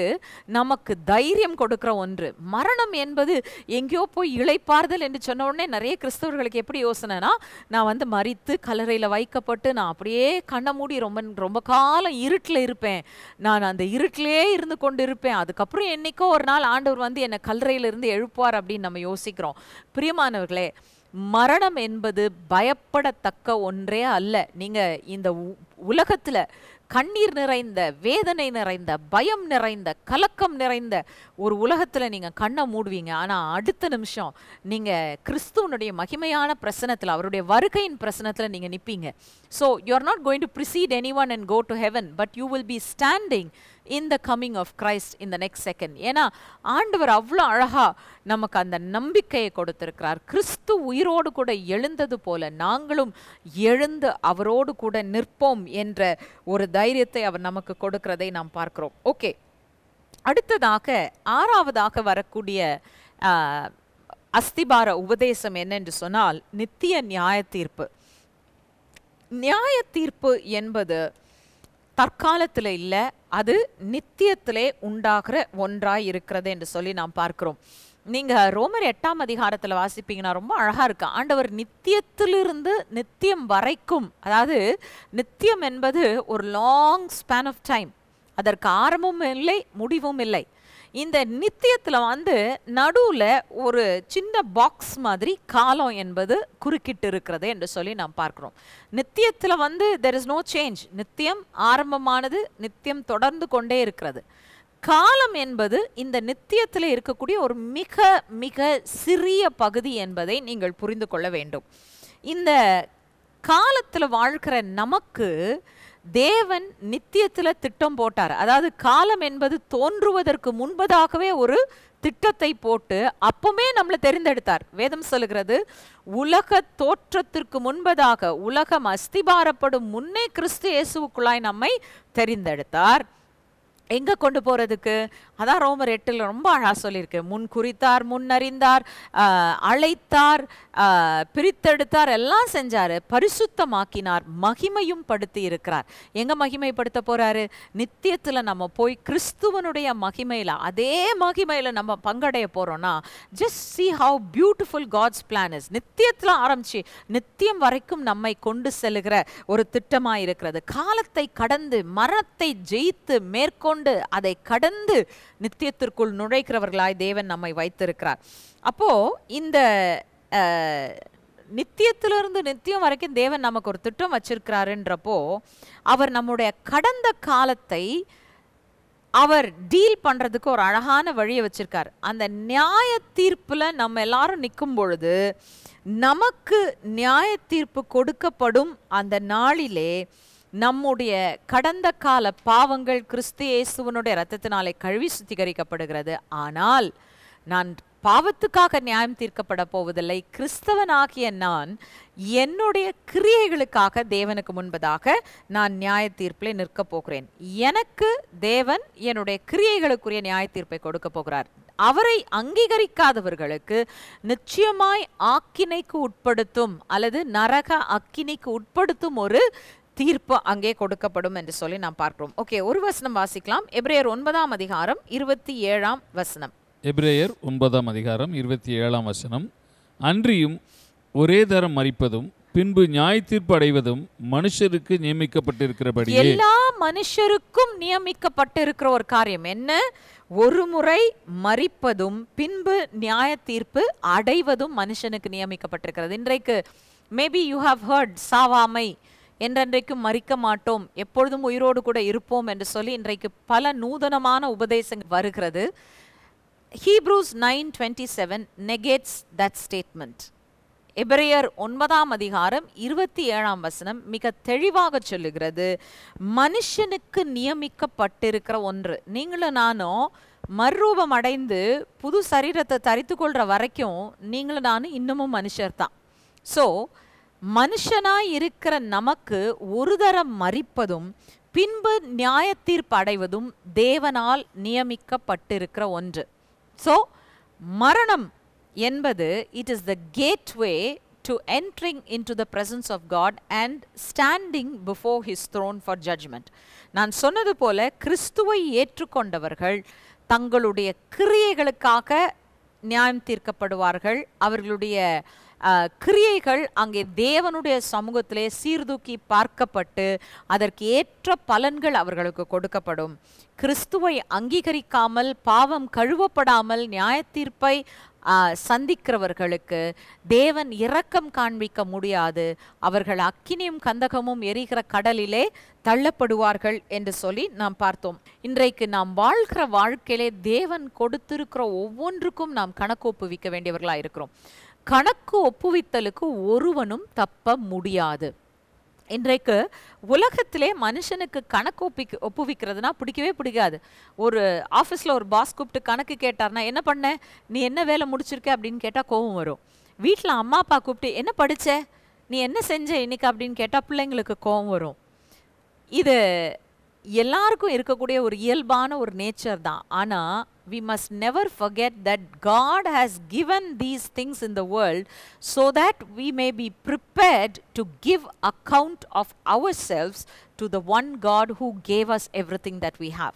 நமக்கு தைரியம் கொடுக்கிற ஒன்று மரணம் என்பது எங்கேயோ போய் இழைப்பார்தல் என்று சொன்ன உடனே நிறைய கிறிஸ்தவர்களுக்கு எப்படி யோசனைனா நான் வந்து மறித்து கலரையில் வைக்கப்பட்டு நான் அப்படியே கண்ணை மூடி ரொம்ப ரொம்ப காலம் இருட்டில் இருப்பேன் நான் அந்த இருட்டிலே இருந்து கொண்டு இருப்பேன் அதுக்கப்புறம் என்றைக்கோ ஒரு நாள் ஆண்டவர் வந்து என்னை கல்லறையிலிருந்து எழுப்பார் அப்படின்னு நம்ம யோசிக்கிறோம் பிரியமானவர்களே மரணம் என்பது பயப்படத்தக்க ஒன்றே அல்ல நீங்கள் இந்த உலகத்தில் கண்ணீர் நிறைந்த வேதனை நிறைந்த பயம் நிறைந்த கலக்கம் நிறைந்த ஒரு உலகத்தில் நீங்கள் கண்ணை மூடுவீங்க ஆனால் அடுத்த நிமிஷம் நீங்கள் கிறிஸ்துவனுடைய மகிமையான பிரசனத்தில் அவருடைய வருகையின் பிரசனத்தில் நீங்கள் நிற்பீங்க so you are not going to precede any one and go to heaven but you will be standing in the coming of Christ இந்த நெக்ஸ்ட் செகண்ட் ஏன்னா ஆண்டவர் அவ்வளோ அழகாக நமக்கு அந்த நம்பிக்கையை கொடுத்திருக்கிறார் கிறிஸ்து உயிரோடு கூட எழுந்தது போல நாங்களும் எழுந்து அவரோடு கூட நிற்போம் என்ற ஒரு தைரியத்தை அவர் நமக்கு கொடுக்கிறதை நாம் பார்க்கிறோம் ஓகே அடுத்ததாக ஆறாவதாக வரக்கூடிய அஸ்திபார உபதேசம் என்னென்று சொன்னால் நித்திய நியாய தீர்ப்பு நியாய தீர்ப்பு என்பது தற்காலத்தில் இல்லை அது நித்தியத்திலே உண்டாகிற ஒன்றாய் இருக்கிறது என்று சொல்லி நாம் பார்க்கிறோம் நீங்கள் ரோமர் எட்டாம் அதிகாரத்தில் வாசிப்பீங்கன்னா ரொம்ப அழகாக இருக்கு ஆண்டவர் நித்தியத்திலிருந்து நித்தியம் வரைக்கும் அதாவது நித்தியம் என்பது ஒரு லாங் ஸ்பேன் ஆஃப் டைம் அதற்கு ஆரம்பமும் இல்லை முடிவும் இல்லை இந்த நித்தியத்தில் வந்து நடுவில் ஒரு சின்ன பாக்ஸ் மாதிரி காலம் என்பது குறுக்கிட்டு இருக்கிறது என்று சொல்லி நாம் பார்க்குறோம் நித்தியத்தில் வந்து தெர் இஸ் நோ சேஞ்ச் நித்தியம் ஆரம்பமானது நித்தியம் தொடர்ந்து கொண்டே இருக்கிறது காலம் என்பது இந்த நித்தியத்தில் இருக்கக்கூடிய ஒரு மிக மிக சிறிய பகுதி என்பதை நீங்கள் புரிந்து கொள்ள வேண்டும் இந்த காலத்தில் வாழ்கிற நமக்கு தேவன் நித்தியத்தில் திட்டம் போட்டார் அதாவது காலம் என்பது தோன்றுவதற்கு முன்பதாகவே ஒரு திட்டத்தை போட்டு அப்பவுமே நம்மளை தெரிந்தெடுத்தார் வேதம் சொல்லுகிறது உலக தோற்றத்திற்கு முன்பதாக உலகம் அஸ்திபாரப்படும் முன்னே கிறிஸ்து இயேசுக்குள்ளாய் நம்மை தெரிந்தெடுத்தார் எங்கே கொண்டு போகிறதுக்கு அதான் ரோமர் எட்டில் ரொம்ப அழகாக சொல்லியிருக்கு முன் குறித்தார் முன்னறிந்தார் அழைத்தார் பிரித்தெடுத்தார் எல்லாம் செஞ்சார் பரிசுத்தமாக்கினார் மகிமையும் படுத்தி இருக்கிறார் எங்கே மகிமைப்படுத்த போகிறாரு நித்தியத்தில் நம்ம போய் கிறிஸ்துவனுடைய மகிமையில் அதே மகிமையில் நம்ம பங்கடைய போகிறோன்னா just see how beautiful God's plan is நித்தியத்தில் ஆரம்பித்து நித்தியம் வரைக்கும் நம்மை கொண்டு செல்லுகிற ஒரு திட்டமாக இருக்கிறது காலத்தை கடந்து மரத்தை ஜெயித்து மேற்கொண்டு அதை கடந்து நித்தியத்திற்குள் நுழைக்கிறவர்களாய் தேவன் நம்மை வைத்திருக்கிறார் அப்போ இந்த நித்தியத்திலிருந்து நித்தியம் வரைக்கும் தேவன் நமக்கு ஒரு திட்டம் வச்சிருக்கிறாருன்றப்போ அவர் நம்முடைய கடந்த காலத்தை அவர் டீல் பண்ணுறதுக்கு ஒரு அழகான வழியை வச்சிருக்கார் அந்த நியாய தீர்ப்பில் நம்ம எல்லாரும் நிற்கும் பொழுது நமக்கு நியாய தீர்ப்பு கொடுக்கப்படும் அந்த நாளிலே நம்முடைய கடந்த கால பாவங்கள் கிறிஸ்து இயேசுவனுடைய ரத்தத்தினாலே கழுவி சுத்திகரிக்கப்படுகிறது ஆனால் நான் பாவத்துக்காக நியாயம் தீர்க்கப்பட போவதில்லை கிறிஸ்தவனாகிய நான் என்னுடைய கிரியைகளுக்காக தேவனுக்கு முன்பதாக நான் நியாய தீர்ப்பிலே நிற்கப் போகிறேன் எனக்கு தேவன் என்னுடைய கிரியைகளுக்குரிய நியாய தீர்ப்பை கொடுக்க போகிறார் அவரை அங்கீகரிக்காதவர்களுக்கு நிச்சயமாய் ஆக்கினைக்கு உட்படுத்தும் அல்லது நரக அக்கினிக்கு உட்படுத்தும் ஒரு தீர்ப்பு அங்கே கொடுக்கப்படும் என்று சொல்லி நாம் பார்க்கிறோம் ஓகே ஒரு வசனம் வாசிக்கலாம் எப்ரேயர் ஒன்பதாம் அதிகாரம் இருபத்தி ஏழாம் வசனம் எப்ரேயர் ஒன்பதாம் அதிகாரம் இருபத்தி ஏழாம் வசனம் அன்றியும் ஒரே தரம் மறிப்பதும் பின்பு நியாய தீர்ப்பு அடைவதும் மனுஷருக்கு நியமிக்கப்பட்டிருக்கிறபடி எல்லா மனுஷருக்கும் நியமிக்கப்பட்டிருக்கிற ஒரு காரியம் என்ன ஒரு முறை மறிப்பதும் பின்பு நியாய தீர்ப்பு அடைவதும் மனுஷனுக்கு நியமிக்கப்பட்டிருக்கிறது இன்றைக்கு மேபி யூ ஹவ் ஹர்ட் சாவாமை என்றென்றைக்கும் மறிக்க மாட்டோம் எப்பொழுதும் உயிரோடு கூட இருப்போம் என்று சொல்லி இன்றைக்கு பல நூதனமான உபதேசங்கள் வருகிறது Hebrews nine twenty seven negates that statement எபிரேயர் ஒன்பதாம் அதிகாரம் இருபத்தி ஏழாம் வசனம் மிக தெளிவாக சொல்லுகிறது மனுஷனுக்கு நியமிக்கப்பட்டிருக்கிற ஒன்று நீங்களும் நானும் மறுரூபம் அடைந்து புது சரீரத்தை தரித்து கொள்கிற வரைக்கும் நீங்களும் நானும் இன்னமும் மனுஷர் தான் ஸோ மனுஷனாய் இருக்கிற நமக்கு ஒரு தரம் மறிப்பதும் பின்பு நியாய அடைவதும் தேவனால் நியமிக்கப்பட்டிருக்கிற ஒன்று ஸோ மரணம் என்பது it is the gateway to entering into the presence of God and standing before his throne for judgment நான் சொன்னது போல கிறிஸ்துவை ஏற்றுக்கொண்டவர்கள் தங்களுடைய கிரியைகளுக்காக நியாயம் தீர்க்கப்படுவார்கள் அவர்களுடைய கிரியைகள் அங்கே தேவனுடைய சமூகத்திலே சீர்தூக்கி பார்க்கப்பட்டு அதற்கு ஏற்ற பலன்கள் அவர்களுக்கு கொடுக்கப்படும் கிறிஸ்துவை அங்கீகரிக்காமல் பாவம் கழுவப்படாமல் நியாயத்தீர்ப்பை சந்திக்கிறவர்களுக்கு தேவன் இரக்கம் காண்பிக்க முடியாது அவர்கள் அக்கினியும் கந்தகமும் எரிகிற கடலிலே தள்ளப்படுவார்கள் என்று சொல்லி நாம் பார்த்தோம் இன்றைக்கு நாம் வாழ்கிற வாழ்க்கையிலே தேவன் கொடுத்திருக்கிற ஒவ்வொன்றுக்கும் நாம் கணக்கு ஒப்புவிக்க வேண்டியவர்களாக இருக்கிறோம் கணக்கு ஒப்புவித்தலுக்கு ஒருவனும் தப்ப முடியாது இன்றைக்கு உலகத்திலே மனுஷனுக்கு கணக்கு ஒப்பி ஒப்புவிக்கிறதுனா பிடிக்கவே பிடிக்காது ஒரு ஆஃபீஸில் ஒரு பாஸ் கூப்பிட்டு கணக்கு கேட்டார்னா என்ன பண்ண நீ என்ன வேலை முடிச்சிருக்க அப்படின்னு கேட்டால் கோவம் வரும் வீட்டில் அம்மா அப்பா கூப்பிட்டு என்ன படித்த நீ என்ன செஞ்ச இன்னைக்கு அப்படின்னு கேட்டால் பிள்ளைங்களுக்கு கோவம் வரும் இது எல்லாருக்கும் இருக்கக்கூடிய ஒரு இயல்பான ஒரு நேச்சர் தான் ஆனால் we must never forget that God has given these things in the world so that we may be prepared to give account of ourselves to the one God who gave us everything that we have.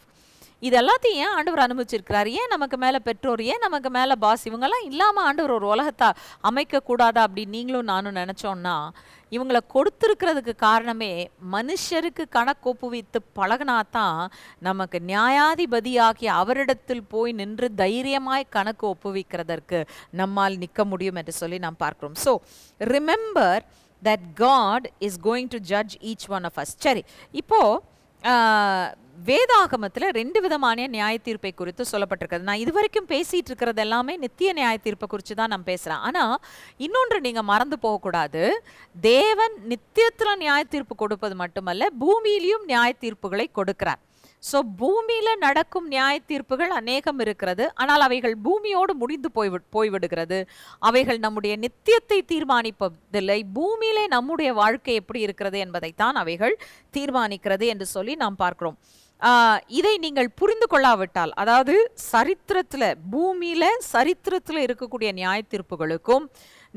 இது எல்லாத்தையும் ஏன் ஆண்டவர் அனுபவிச்சிருக்கிறார் ஏன் நமக்கு மேலே பெற்றோர் ஏன் நமக்கு மேலே பாஸ் இவங்கெல்லாம் இல்லாமல் ஆண்டவர் ஒரு உலகத்தை அமைக்கக்கூடாதா அப்படின்னு நீங்களும் நானும் நினச்சோன்னா இவங்களை கொடுத்துருக்கிறதுக்கு காரணமே மனுஷருக்கு கணக்கொப்புவித்து பழகினாத்தான் நமக்கு நியாயாதிபதியாகி அவரிடத்தில் போய் நின்று தைரியமாய் கணக்கு ஒப்புவிக்கிறதற்கு நம்மால் நிற்க முடியும் என்று சொல்லி நாம் பார்க்கிறோம் so remember that God is going to judge each one of us சரி இப்போது வேதாகமத்தில் ரெண்டு விதமான நியாய தீர்ப்பை குறித்து சொல்லப்பட்டிருக்கிறது நான் இது வரைக்கும் பேசிகிட்டு இருக்கிறது எல்லாமே நித்திய நியாய தீர்ப்பை குறித்து தான் நான் பேசுகிறேன் ஆனால் இன்னொன்று நீங்கள் மறந்து போகக்கூடாது தேவன் நித்தியத்தில் நியாய தீர்ப்பு கொடுப்பது மட்டுமல்ல பூமியிலையும் நியாய தீர்ப்புகளை கொடுக்கிறார் ஸோ பூமியில் நடக்கும் நியாய தீர்ப்புகள் அநேகம் இருக்கிறது ஆனால் அவைகள் பூமியோடு முடிந்து போய்வி போய்விடுகிறது அவைகள் நம்முடைய நித்தியத்தை தீர்மானிப்பதில்லை பூமியிலே நம்முடைய வாழ்க்கை எப்படி இருக்கிறது என்பதைத்தான் அவைகள் தீர்மானிக்கிறது என்று சொல்லி நாம் பார்க்கிறோம் இதை நீங்கள் புரிந்து கொள்ளாவிட்டால் அதாவது சரித்திரத்தில் பூமியில் சரித்திரத்தில் இருக்கக்கூடிய நியாய தீர்ப்புகளுக்கும்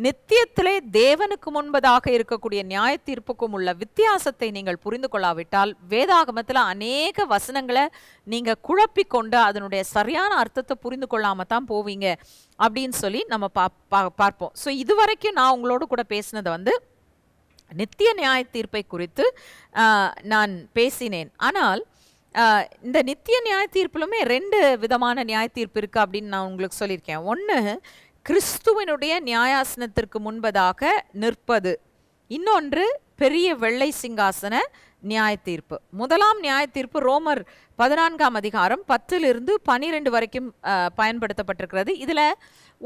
நித்தியத்திலே தேவனுக்கு முன்பதாக இருக்கக்கூடிய நியாய தீர்ப்புக்கும் உள்ள வித்தியாசத்தை நீங்கள் புரிந்து கொள்ளாவிட்டால் வேதாகமத்தில் அநேக வசனங்களை நீங்கள் குழப்பி கொண்டு அதனுடைய சரியான அர்த்தத்தை புரிந்து கொள்ளாமல் தான் போவீங்க அப்படின்னு சொல்லி நம்ம பா பார்ப்போம் ஸோ இதுவரைக்கும் நான் உங்களோடு கூட பேசினதை வந்து நித்திய நியாய தீர்ப்பை குறித்து நான் பேசினேன் ஆனால் இந்த நித்திய நியாய தீர்ப்பிலுமே ரெண்டு விதமான நியாய தீர்ப்பு இருக்குது அப்படின்னு நான் உங்களுக்கு சொல்லியிருக்கேன் ஒன்று கிறிஸ்துவனுடைய நியாயாசனத்திற்கு முன்பதாக நிற்பது இன்னொன்று பெரிய வெள்ளை சிங்காசன நியாய தீர்ப்பு முதலாம் நியாய தீர்ப்பு ரோமர் பதினான்காம் அதிகாரம் பத்திலிருந்து பனிரெண்டு வரைக்கும் பயன்படுத்தப்பட்டிருக்கிறது இதில்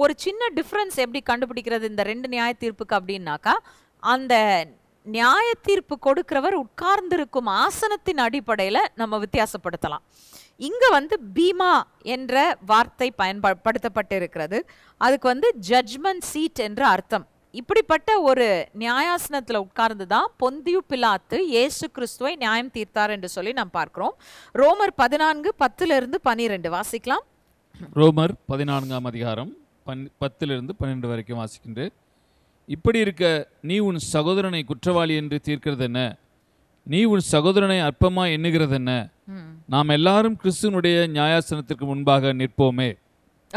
ஒரு சின்ன டிஃப்ரென்ஸ் எப்படி கண்டுபிடிக்கிறது இந்த ரெண்டு நியாய தீர்ப்புக்கு அப்படின்னாக்கா அந்த நியாய தீர்ப்பு கொடுக்கிறவர் உட்கார்ந்திருக்கும் ஆசனத்தின் அடிப்படையில் நம்ம வித்தியாசப்படுத்தலாம் இங்கே வந்து பீமா என்ற வார்த்தை பயன்படுத்தப்பட்டிருக்கிறது அதுக்கு வந்து ஜட்ஜ்மெண்ட் சீட் என்ற அர்த்தம் இப்படிப்பட்ட ஒரு நியாயாசனத்தில் உட்கார்ந்து தான் பொந்தியு பிலாத்து ஏசு கிறிஸ்துவை நியாயம் தீர்த்தார் என்று சொல்லி நாம் பார்க்கிறோம் ரோமர் பதினான்கு பத்திலிருந்து பனிரெண்டு வாசிக்கலாம் ரோமர் பதினான்காம் அதிகாரம் பன் பத்திலிருந்து பன்னிரெண்டு வரைக்கும் வாசிக்கின்றேன் இப்படி இருக்க நீ உன் சகோதரனை குற்றவாளி என்று தீர்க்கிறது என்ன நீ உன் சகோதரனை அற்பமா எண்ணுகிறது என்ன நாம் எல்லாரும் கிறிஸ்துனுடைய நியாயாசனத்திற்கு முன்பாக நிற்போமே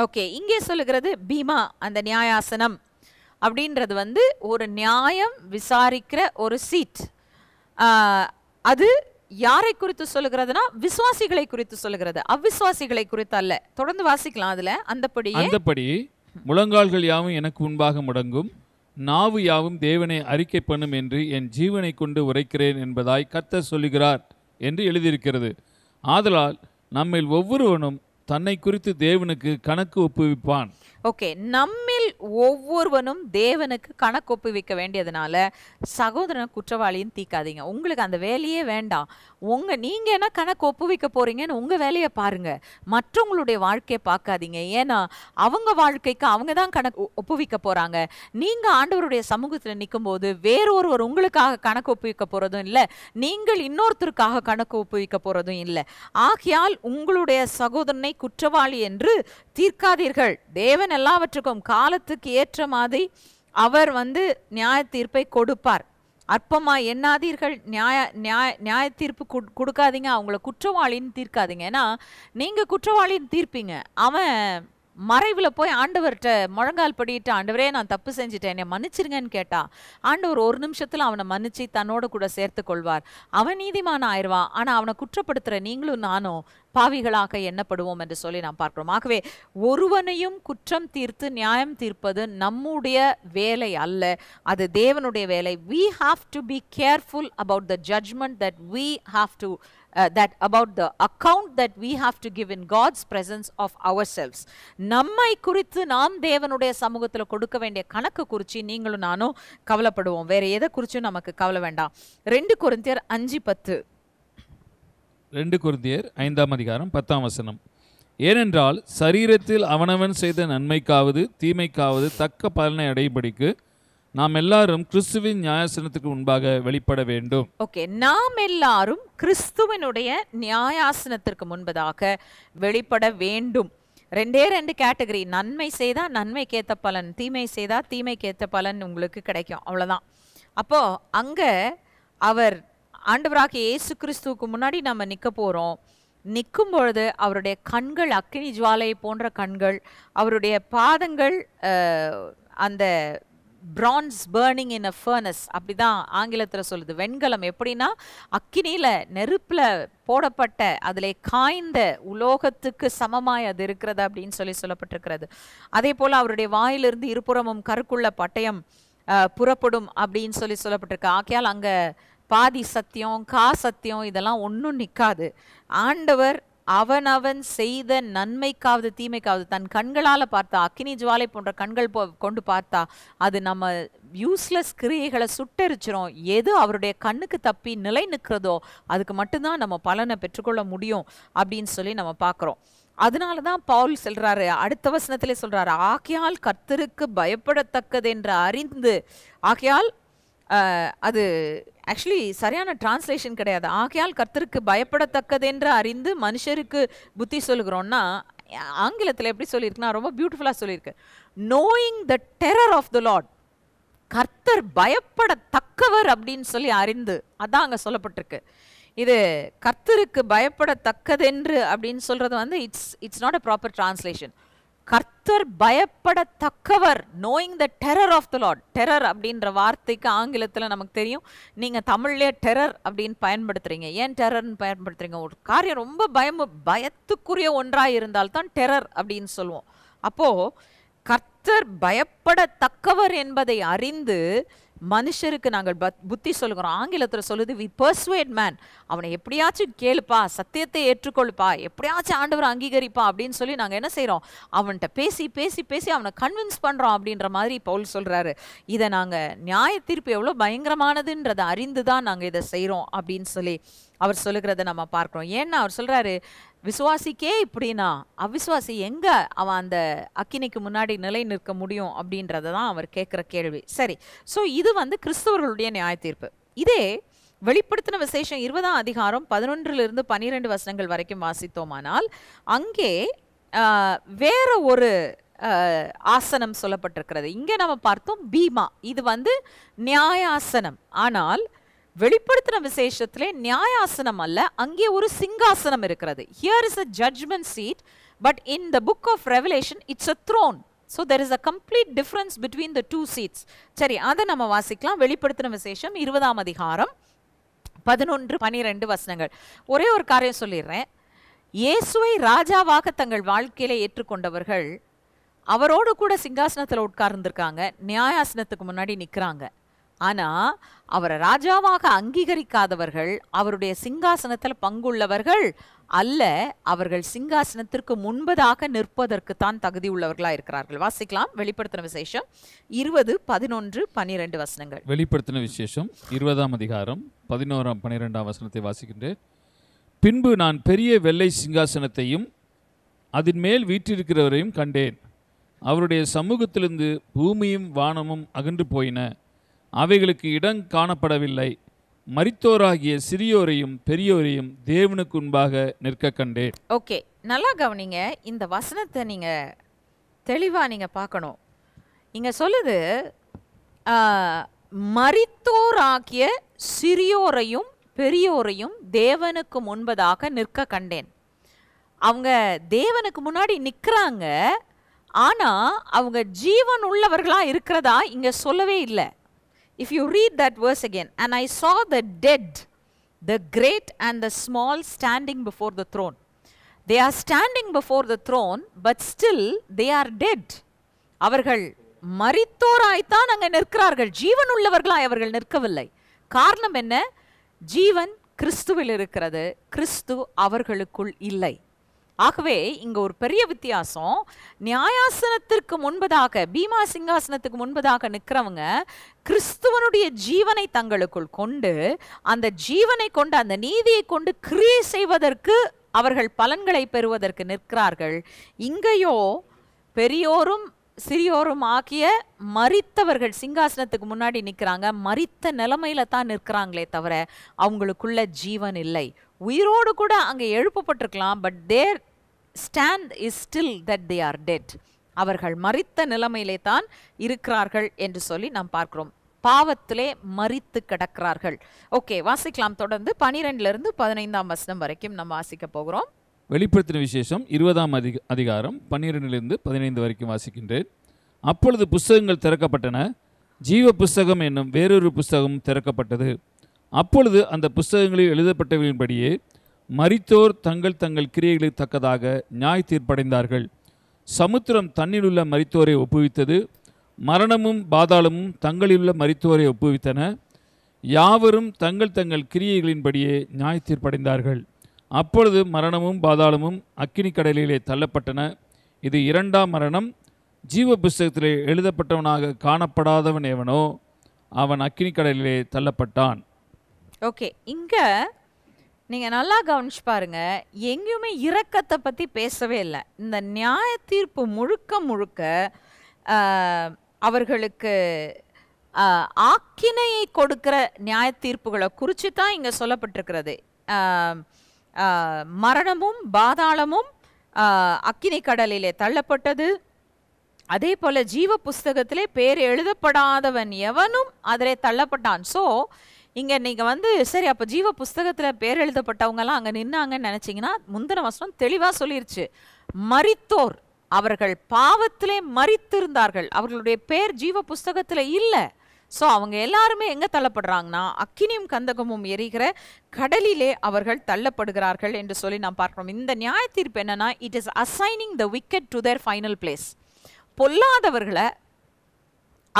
ஓகே இங்கே சொல்லுகிறது பீமா அந்த நியாயாசனம் அப்படின்றது வந்து ஒரு நியாயம் விசாரிக்கிற ஒரு சீட் அது யாரை குறித்து சொல்லுகிறதுனா விசுவாசிகளை குறித்து சொல்லுகிறது அவ்விசுவாசிகளை குறித்து அல்ல தொடர்ந்து வாசிக்கலாம் அதுல அந்தபடி அந்தபடி முழங்கால்கள் யாவும் எனக்கு முன்பாக முடங்கும் நாவு யாவும் தேவனை அறிக்கை பண்ணும் என்று என் ஜீவனை கொண்டு உரைக்கிறேன் என்பதாய் கத்த சொல்லுகிறார் என்று எழுதியிருக்கிறது ஆதலால் நம்மில் ஒவ்வொருவனும் தன்னை குறித்து தேவனுக்கு கணக்கு ஒப்புவிப்பான் ஓகே நம்மில் ஒவ்வொருவனும் தேவனுக்கு கணக்கொப்பு வைக்க வேண்டியதுனால சகோதரன் குற்றவாளின்னு தீக்காதீங்க உங்களுக்கு அந்த வேலையே வேண்டாம் உங்கள் நீங்கள் என்ன கணக்கு வைக்க போகிறீங்கன்னு உங்கள் வேலையை பாருங்கள் மற்றவங்களுடைய வாழ்க்கையை பார்க்காதீங்க ஏன்னா அவங்க வாழ்க்கைக்கு அவங்க தான் கணக்கு வைக்க போகிறாங்க நீங்கள் ஆண்டவருடைய சமூகத்தில் நிற்கும்போது வேறொருவர் உங்களுக்காக கணக்கு வைக்க போகிறதும் இல்லை நீங்கள் இன்னொருத்தருக்காக கணக்கு வைக்க போகிறதும் இல்லை ஆகையால் உங்களுடைய சகோதரனை குற்றவாளி என்று தீர்க்காதீர்கள் தேவன் தேவன் எல்லாவற்றுக்கும் காலத்துக்கு ஏற்ற மாதிரி அவர் வந்து நியாய தீர்ப்பை கொடுப்பார் அற்பமா எண்ணாதீர்கள் நியாய நியாய நியாய தீர்ப்பு கொடுக்காதீங்க அவங்கள குற்றவாளின்னு தீர்க்காதீங்க ஏன்னா நீங்கள் குற்றவாளின்னு தீர்ப்பீங்க அவன் மறைவில் போய் ஆண்டவர்கிட்ட முழங்கால் படிட்டு ஆண்டவரே நான் தப்பு செஞ்சுட்டேன் என்னை மன்னிச்சிருங்கன்னு கேட்டா ஆண்டவர் ஒரு நிமிஷத்தில் அவனை மன்னிச்சு தன்னோட கூட சேர்த்து கொள்வார் அவன் நீதிமான ஆயிடுவான் ஆனால் அவனை குற்றப்படுத்துகிற நீங்களும் நானும் பாவிகளாக எண்ணப்படுவோம் என்று சொல்லி நாம் பார்க்கிறோம் ஆகவே ஒருவனையும் குற்றம் தீர்த்து நியாயம் தீர்ப்பது நம்முடைய வேலை அல்ல அது தேவனுடைய வேலை we have to be careful about the judgment that we have to uh, that about the account that we have to give in God's presence of ourselves. நம்மை குறித்து நாம் தேவனுடைய சமூகத்தில் கொடுக்க வேண்டிய கணக்கு குறித்து நீங்களும் நானும் கவலைப்படுவோம் வேற எதை குறிச்சும் நமக்கு கவலை வேண்டாம் ரெண்டு குருந்தியர் அஞ்சு பத்து ரெண்டு குருந்தியர் ஐந்தாம் அதிகாரம் பத்தாம் வசனம் ஏனென்றால் சரீரத்தில் அவனவன் செய்த நன்மைக்காவது தீமைக்காவது தக்க பலனை அடைபடிக்கு நாம் எல்லாரும் கிறிஸ்துவின் நியாயாசனத்துக்கு முன்பாக வெளிப்பட வேண்டும் ஓகே நாம் எல்லாரும் கிறிஸ்துவனுடைய நியாயாசனத்திற்கு முன்பதாக வெளிப்பட வேண்டும் ரெண்டே ரெண்டு கேட்டகரி நன்மை செய்தால் நன்மை கேத்த பலன் தீமை செய்தால் தீமை கேத்த பலன் உங்களுக்கு கிடைக்கும் அவ்வளோதான் அப்போது அங்கே அவர் ஆண்டவராக இயேசு கிறிஸ்துவுக்கு முன்னாடி நம்ம நிற்க போகிறோம் நிற்கும் பொழுது அவருடைய கண்கள் அக்கினி ஜுவாலை போன்ற கண்கள் அவருடைய பாதங்கள் அந்த bronze burning in a furnace அப்படி தான் ஆங்கிலத்தில் சொல்லுது வெண்கலம் எப்படின்னா அக்கினியில் நெருப்பில் போடப்பட்ட அதில் காய்ந்த உலோகத்துக்கு சமமாய் அது இருக்கிறது அப்படின்னு சொல்லி சொல்லப்பட்டிருக்கிறது அதே போல் அவருடைய வாயிலிருந்து இருபுறமும் கருக்குள்ள பட்டயம் புறப்படும் அப்படின்னு சொல்லி சொல்லப்பட்டிருக்கு ஆக்கியால் அங்கே பாதி சத்தியம் கா சத்தியம் இதெல்லாம் ஒன்றும் நிற்காது ஆண்டவர் அவனவன் செய்த நன்மைக்காவது தீமைக்காவது தன் கண்களால் பார்த்தா அக்கினி ஜுவாலை போன்ற கண்கள் போ கொண்டு பார்த்தா அது நம்ம யூஸ்லெஸ் கிரியைகளை சுட்டரிச்சிரும் எது அவருடைய கண்ணுக்கு தப்பி நிலை நிற்கிறதோ அதுக்கு மட்டும்தான் நம்ம பலனை பெற்றுக்கொள்ள முடியும் அப்படின்னு சொல்லி நம்ம பார்க்குறோம் அதனால தான் பவுல் சொல்கிறாரு அடுத்த வசனத்திலே சொல்கிறாரு ஆகையால் கர்த்தருக்கு பயப்படத்தக்கது என்று அறிந்து ஆகையால் அது ஆக்சுவலி சரியான டிரான்ஸ்லேஷன் கிடையாது ஆகையால் கர்த்தருக்கு பயப்படத்தக்கதென்று அறிந்து மனுஷருக்கு புத்தி சொல்லுகிறோன்னா ஆங்கிலத்தில் எப்படி சொல்லியிருக்குன்னா ரொம்ப பியூட்டிஃபுல்லாக சொல்லியிருக்கு knowing the terror of the Lord கர்த்தர் பயப்படத்தக்கவர் அப்படின்னு சொல்லி அறிந்து அதான் அங்கே சொல்லப்பட்டிருக்கு இது கர்த்தருக்கு பயப்படத்தக்கதென்று அப்படின்னு சொல்கிறது வந்து it's it's not a proper translation கர்த்தர் பயப்படத்தக்கவர் knowing the terror of the Lord terror அப்படின்ற வார்த்தைக்கு ஆங்கிலத்தில் நமக்கு தெரியும் நீங்கள் தமிழ்லேயே டெரர் அப்படின்னு பயன்படுத்துகிறீங்க ஏன் டெரர்னு பயன்படுத்துகிறீங்க ஒரு காரியம் ரொம்ப பயம் பயத்துக்குரிய ஒன்றாக இருந்தால்தான் டெரர் அப்படின்னு சொல்லுவோம் அப்போது கர்த்த கர்த்தர் பயப்படத்தக்கவர் என்பதை அறிந்து மனுஷருக்கு நாங்கள் புத்தி சொல்கிறோம் ஆங்கிலத்தில் சொல்லுது வி பர்ஸ்வேட் மேன் அவனை எப்படியாச்சும் கேளுப்பா சத்தியத்தை ஏற்றுக்கொள்ப்பா எப்படியாச்சும் ஆண்டவர் அங்கீகரிப்பா அப்படின்னு சொல்லி நாங்கள் என்ன செய்கிறோம் அவன்கிட்ட பேசி பேசி பேசி அவனை கன்வின்ஸ் பண்ணுறோம் அப்படின்ற மாதிரி பவுல் சொல்கிறாரு இதை நாங்கள் நியாய தீர்ப்பு எவ்வளோ பயங்கரமானதுன்றதை அறிந்து தான் நாங்கள் இதை செய்கிறோம் அப்படின்னு சொல்லி அவர் சொல்லுகிறத நம்ம பார்க்குறோம் ஏன்னா அவர் சொல்கிறாரு விசுவாசிக்கே இப்படின்னா அவிசுவாசி எங்கே அவன் அந்த அக்கினிக்கு முன்னாடி நிலை நிற்க முடியும் அப்படின்றத தான் அவர் கேட்குற கேள்வி சரி ஸோ இது வந்து கிறிஸ்தவர்களுடைய நியாய தீர்ப்பு இதே வெளிப்படுத்தின விசேஷம் இருபதாம் அதிகாரம் பதினொன்றிலிருந்து பன்னிரெண்டு வசனங்கள் வரைக்கும் வாசித்தோமானால் அங்கே வேற ஒரு ஆசனம் சொல்லப்பட்டிருக்கிறது இங்கே நம்ம பார்த்தோம் பீமா இது வந்து நியாயாசனம் ஆனால் வெளிப்படுத்தின விசேஷத்திலே நியாயாசனம் அல்ல அங்கே ஒரு சிங்காசனம் இருக்கிறது here is a judgment seat but in the book of Revelation it's a throne so there is a complete difference between the two seats சரி அதை நம்ம வாசிக்கலாம் வெளிப்படுத்தின விசேஷம் இருபதாம் அதிகாரம் பதினொன்று பனிரெண்டு வசனங்கள் ஒரே ஒரு காரியம் சொல்லிடுறேன் இயேசுவை ராஜாவாக தங்கள் வாழ்க்கையில ஏற்றுக்கொண்டவர்கள் அவரோடு கூட சிங்காசனத்தில் உட்கார்ந்துருக்காங்க நியாயாசனத்துக்கு முன்னாடி நிற்கிறாங்க ஆனால் அவரை ராஜாவாக அங்கீகரிக்காதவர்கள் அவருடைய சிங்காசனத்தில் பங்குள்ளவர்கள் அல்ல அவர்கள் சிங்காசனத்திற்கு முன்பதாக நிற்பதற்கு தான் தகுதி உள்ளவர்களாக இருக்கிறார்கள் வாசிக்கலாம் வெளிப்படுத்தின விசேஷம் இருபது பதினொன்று பன்னிரெண்டு வசனங்கள் வெளிப்படுத்தின விசேஷம் இருபதாம் அதிகாரம் பதினோராம் பன்னிரெண்டாம் வசனத்தை வாசிக்கின்றேன் பின்பு நான் பெரிய வெள்ளை சிங்காசனத்தையும் அதன் மேல் வீற்றிருக்கிறவரையும் கண்டேன் அவருடைய சமூகத்திலிருந்து பூமியும் வானமும் அகன்று போயின அவைகளுக்கு இடம் காணப்படவில்லை மரித்தோராகிய சிறியோரையும் பெரியோரையும் தேவனுக்கு முன்பாக நிற்க கண்டேன் ஓகே நல்லா கவனிங்க இந்த வசனத்தை நீங்கள் தெளிவாக நீங்கள் பார்க்கணும் இங்கே சொல்லுது மரித்தோராகிய சிறியோரையும் பெரியோரையும் தேவனுக்கு முன்பதாக நிற்க கண்டேன் அவங்க தேவனுக்கு முன்னாடி நிற்கிறாங்க ஆனால் அவங்க ஜீவன் உள்ளவர்களாக இருக்கிறதா இங்கே சொல்லவே இல்லை If you read that verse again, and I saw the dead, the great and the small, standing before the throne. They are standing before the throne, but still they are dead. அவர்கள் மறித்தோராய்த்தான் அங்கே நிற்கிறார்கள் ஜீவன் உள்ளவர்களாய் அவர்கள் நிற்கவில்லை காரணம் என்ன ஜீவன் கிறிஸ்துவில் இருக்கிறது கிறிஸ்து அவர்களுக்குள் இல்லை ஆகவே இங்க ஒரு பெரிய வித்தியாசம் நியாயாசனத்திற்கு முன்பதாக பீமா சிங்காசனத்துக்கு முன்பதாக நிற்கிறவங்க கிறிஸ்துவனுடைய ஜீவனை தங்களுக்குள் கொண்டு அந்த ஜீவனை கொண்டு அந்த நீதியை கொண்டு கிரியை செய்வதற்கு அவர்கள் பலன்களை பெறுவதற்கு நிற்கிறார்கள் இங்கேயோ பெரியோரும் சிறியோரும் ஆகிய மறித்தவர்கள் சிங்காசனத்துக்கு முன்னாடி நிற்கிறாங்க மறித்த நிலைமையில தான் நிற்கிறாங்களே தவிர அவங்களுக்குள்ள ஜீவன் இல்லை உயிரோடு கூட அங்கே எழுப்பப்பட்டிருக்கலாம் but their stand is still that they are dead அவர்கள் மறித்த நிலைமையிலே தான் இருக்கிறார்கள் என்று சொல்லி நாம் பார்க்கிறோம் பாவத்திலே மறித்து கிடக்கிறார்கள் ஓகே வாசிக்கலாம் தொடர்ந்து பனிரெண்டுல இருந்து பதினைந்தாம் வசனம் வரைக்கும் நம்ம வாசிக்க போகிறோம் வெளிப்படுத்தின விசேஷம் இருபதாம் அதிக அதிகாரம் பன்னிரெண்டிலிருந்து பதினைந்து வரைக்கும் வாசிக்கின்றேன் அப்பொழுது புஸ்தகங்கள் திறக்கப்பட்டன ஜீவ புஸ்தகம் என்னும் வேறொரு புஸ்தகம் திறக்கப்பட்டது அப்பொழுது அந்த புஸ்தகங்களில் எழுதப்பட்டவர்களின்படியே மரித்தோர் தங்கள் தங்கள் கிரியைகளுக்கு தக்கதாக நியாய தீர்ப்படைந்தார்கள் சமுத்திரம் தன்னிலுள்ள மரித்தோரை ஒப்புவித்தது மரணமும் பாதாளமும் தங்களிலுள்ள மரித்தோரை ஒப்புவித்தன யாவரும் தங்கள் தங்கள் கிரியைகளின்படியே நியாய தீர்ப்படைந்தார்கள் அப்பொழுது மரணமும் பாதாளமும் அக்கினி கடலிலே தள்ளப்பட்டன இது இரண்டாம் மரணம் ஜீவ புஸ்தகத்திலே எழுதப்பட்டவனாக காணப்படாதவன் எவனோ அவன் அக்கினி கடலிலே தள்ளப்பட்டான் ஓகே இங்கே நீங்கள் நல்லா கவனிச்சு பாருங்க எங்கேயுமே இரக்கத்தை பற்றி பேசவே இல்லை இந்த நியாய தீர்ப்பு முழுக்க முழுக்க அவர்களுக்கு ஆக்கினையை கொடுக்கிற நியாய தீர்ப்புகளை குறித்து தான் இங்கே சொல்லப்பட்டிருக்கிறது மரணமும் பாதாளமும் அக்கினை கடலிலே தள்ளப்பட்டது அதே போல் ஜீவ புஸ்தகத்திலே பேர் எழுதப்படாதவன் எவனும் அதிலே தள்ளப்பட்டான் ஸோ இங்கே நீங்கள் வந்து சரி அப்போ ஜீவ புஸ்தகத்தில் பேர் எல்லாம் அங்கே நின்னாங்கன்னு நினச்சிங்கன்னா முந்தின வசனம் தெளிவாக சொல்லிருச்சு மறித்தோர் அவர்கள் பாவத்திலே மறித்திருந்தார்கள் அவர்களுடைய பேர் ஜீவ புஸ்தகத்தில் இல்லை ஸோ அவங்க எல்லாருமே எங்கே தள்ளப்படுறாங்கன்னா அக்கினியும் கந்தகமும் எரிகிற கடலிலே அவர்கள் தள்ளப்படுகிறார்கள் என்று சொல்லி நாம் பார்க்கிறோம் இந்த நியாய தீர்ப்பு என்னன்னா it is assigning the wicked to their final place பொல்லாதவர்களை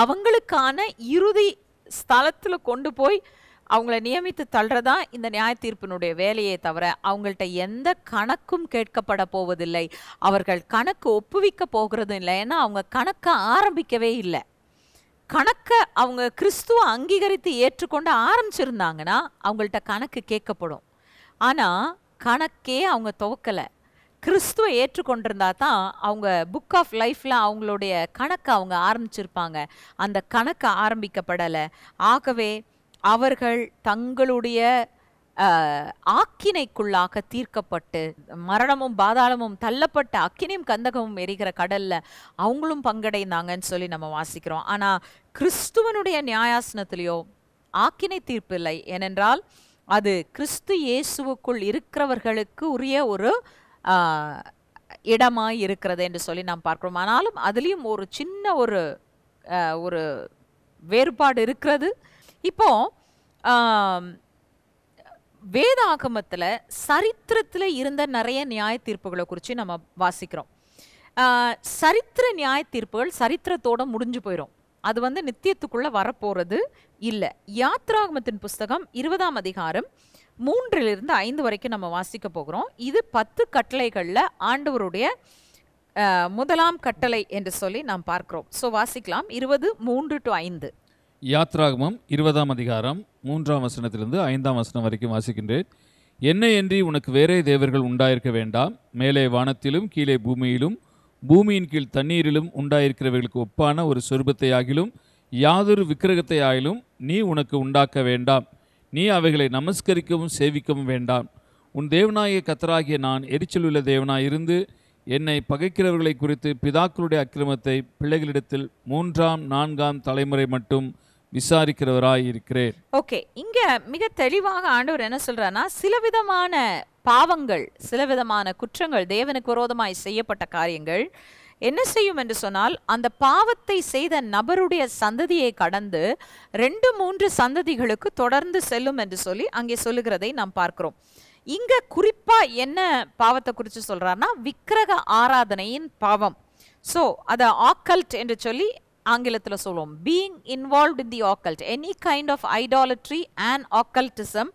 அவங்களுக்கான இறுதி ஸ்தலத்தில் கொண்டு போய் அவங்கள நியமித்து தள்ளுறதா இந்த நியாய தீர்ப்பினுடைய வேலையே தவிர அவங்கள்ட்ட எந்த கணக்கும் கேட்கப்பட போவதில்லை அவர்கள் கணக்கு ஒப்புவிக்க போகிறதும் இல்லை ஏன்னா அவங்க கணக்கை ஆரம்பிக்கவே இல்லை கணக்கை அவங்க கிறிஸ்துவ அங்கீகரித்து ஏற்றுக்கொண்டு ஆரம்பிச்சிருந்தாங்கன்னா அவங்கள்ட்ட கணக்கு கேட்கப்படும் ஆனால் கணக்கே அவங்க துவக்கலை கிறிஸ்துவை ஏற்றுக்கொண்டிருந்தா தான் அவங்க புக் ஆஃப் லைஃப்பில் அவங்களுடைய கணக்கை அவங்க ஆரம்பிச்சிருப்பாங்க அந்த கணக்கு ஆரம்பிக்கப்படலை ஆகவே அவர்கள் தங்களுடைய ஆக்கினைக்குள்ளாக தீர்க்கப்பட்டு மரணமும் பாதாளமும் தள்ளப்பட்ட அக்கினியும் கந்தகமும் எரிகிற கடல்ல அவங்களும் பங்கடைந்தாங்கன்னு சொல்லி நம்ம வாசிக்கிறோம் ஆனா கிறிஸ்துவனுடைய நியாயாசனத்திலேயோ ஆக்கினை தீர்ப்பு இல்லை ஏனென்றால் அது கிறிஸ்து இயேசுவுக்குள் இருக்கிறவர்களுக்கு உரிய ஒரு இடமாய் இருக்கிறது என்று சொல்லி நாம் பார்க்கிறோம் ஆனாலும் அதுலேயும் ஒரு சின்ன ஒரு ஒரு வேறுபாடு இருக்கிறது இப்போ வேத ஆகமத்தில் சரித்திரத்தில் இருந்த நிறைய நியாய தீர்ப்புகளை குறித்து நம்ம வாசிக்கிறோம் சரித்திர நியாய தீர்ப்புகள் சரித்திரத்தோடு முடிஞ்சு போயிடும் அது வந்து நித்தியத்துக்குள்ளே வரப்போகிறது இல்லை யாத்ராகமத்தின் புஸ்தகம் இருபதாம் அதிகாரம் மூன்றிலிருந்து ஐந்து வரைக்கும் நம்ம வாசிக்க போகிறோம் இது பத்து கட்டளைகளில் ஆண்டவருடைய முதலாம் கட்டளை என்று சொல்லி நாம் பார்க்கிறோம் ஸோ வாசிக்கலாம் இருபது மூன்று டு ஐந்து யாத்ராகமம் இருபதாம் அதிகாரம் மூன்றாம் வசனத்திலிருந்து ஐந்தாம் வசனம் வரைக்கும் வாசிக்கின்றேன் என்னை என்றி உனக்கு வேறே தேவர்கள் உண்டாயிருக்க வேண்டாம் மேலே வானத்திலும் கீழே பூமியிலும் பூமியின் கீழ் தண்ணீரிலும் உண்டாயிருக்கிறவர்களுக்கு ஒப்பான ஒரு சொருபத்தை ஆகிலும் யாதொரு விக்கிரகத்தை ஆயிலும் நீ உனக்கு உண்டாக்க வேண்டாம் நீ அவைகளை நமஸ்கரிக்கவும் சேவிக்கவும் வேண்டாம் உன் தேவனாய கத்தராகிய நான் எரிச்சலுள்ள தேவனாயிருந்து என்னை பகைக்கிறவர்களை குறித்து பிதாக்களுடைய அக்கிரமத்தை பிள்ளைகளிடத்தில் மூன்றாம் நான்காம் தலைமுறை மட்டும் விசாரிக்கிறவராய் இருக்கிறேன் ஓகே இங்க மிக தெளிவாக ஆண்டவர் என்ன சொல்றாருன்னா சில விதமான பாவங்கள் சில விதமான குற்றங்கள் தேவனுக்கு விரோதமாய் செய்யப்பட்ட காரியங்கள் என்ன செய்யும் என்று சொன்னால் அந்த பாவத்தை செய்த நபருடைய சந்ததியை கடந்து ரெண்டு மூன்று சந்ததிகளுக்கு தொடர்ந்து செல்லும் என்று சொல்லி அங்கே சொல்லுகிறதை நாம் பார்க்கிறோம் இங்க குறிப்பா என்ன பாவத்தை குறித்து சொல்றாருன்னா விக்கிரக ஆராதனையின் பாவம் ஸோ அதை ஆக்கல்ட் என்று சொல்லி ஆங்கிலத்தில் சொல்லுவோம் being involve in the occult any kind of idolatry and occultism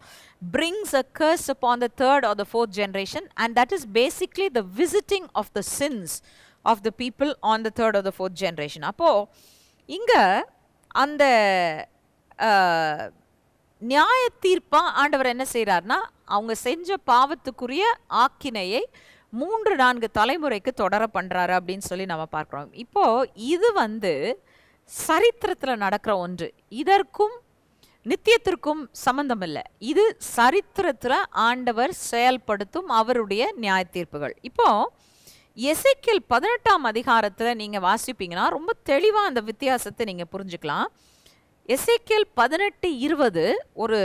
brings a curse upon the third or the fourth generation and that is basically the visiting of the sins of the people on the third or the fourth generation அப்போது இங்கே அந்த நியாய தீர்ப்பாக ஆண்டவர் என்ன செய்கிறார்னா அவங்க செஞ்ச பாவத்துக்குரிய ஆக்கினையை மூன்று நான்கு தலைமுறைக்கு தொடர பண்ணுறாரு அப்படின்னு சொல்லி நம்ம பார்க்குறோம் இப்போது இது வந்து சரித்திரத்தில் நடக்கிற ஒன்று இதற்கும் நித்தியத்திற்கும் சம்பந்தம் இல்லை இது சரித்திரத்தில் ஆண்டவர் செயல்படுத்தும் அவருடைய நியாய தீர்ப்புகள் இப்போது எசைக்கில் பதினெட்டாம் அதிகாரத்தில் நீங்கள் வாசிப்பீங்கன்னா ரொம்ப தெளிவாக அந்த வித்தியாசத்தை நீங்கள் புரிஞ்சுக்கலாம் எசைக்கியல் பதினெட்டு இருபது ஒரு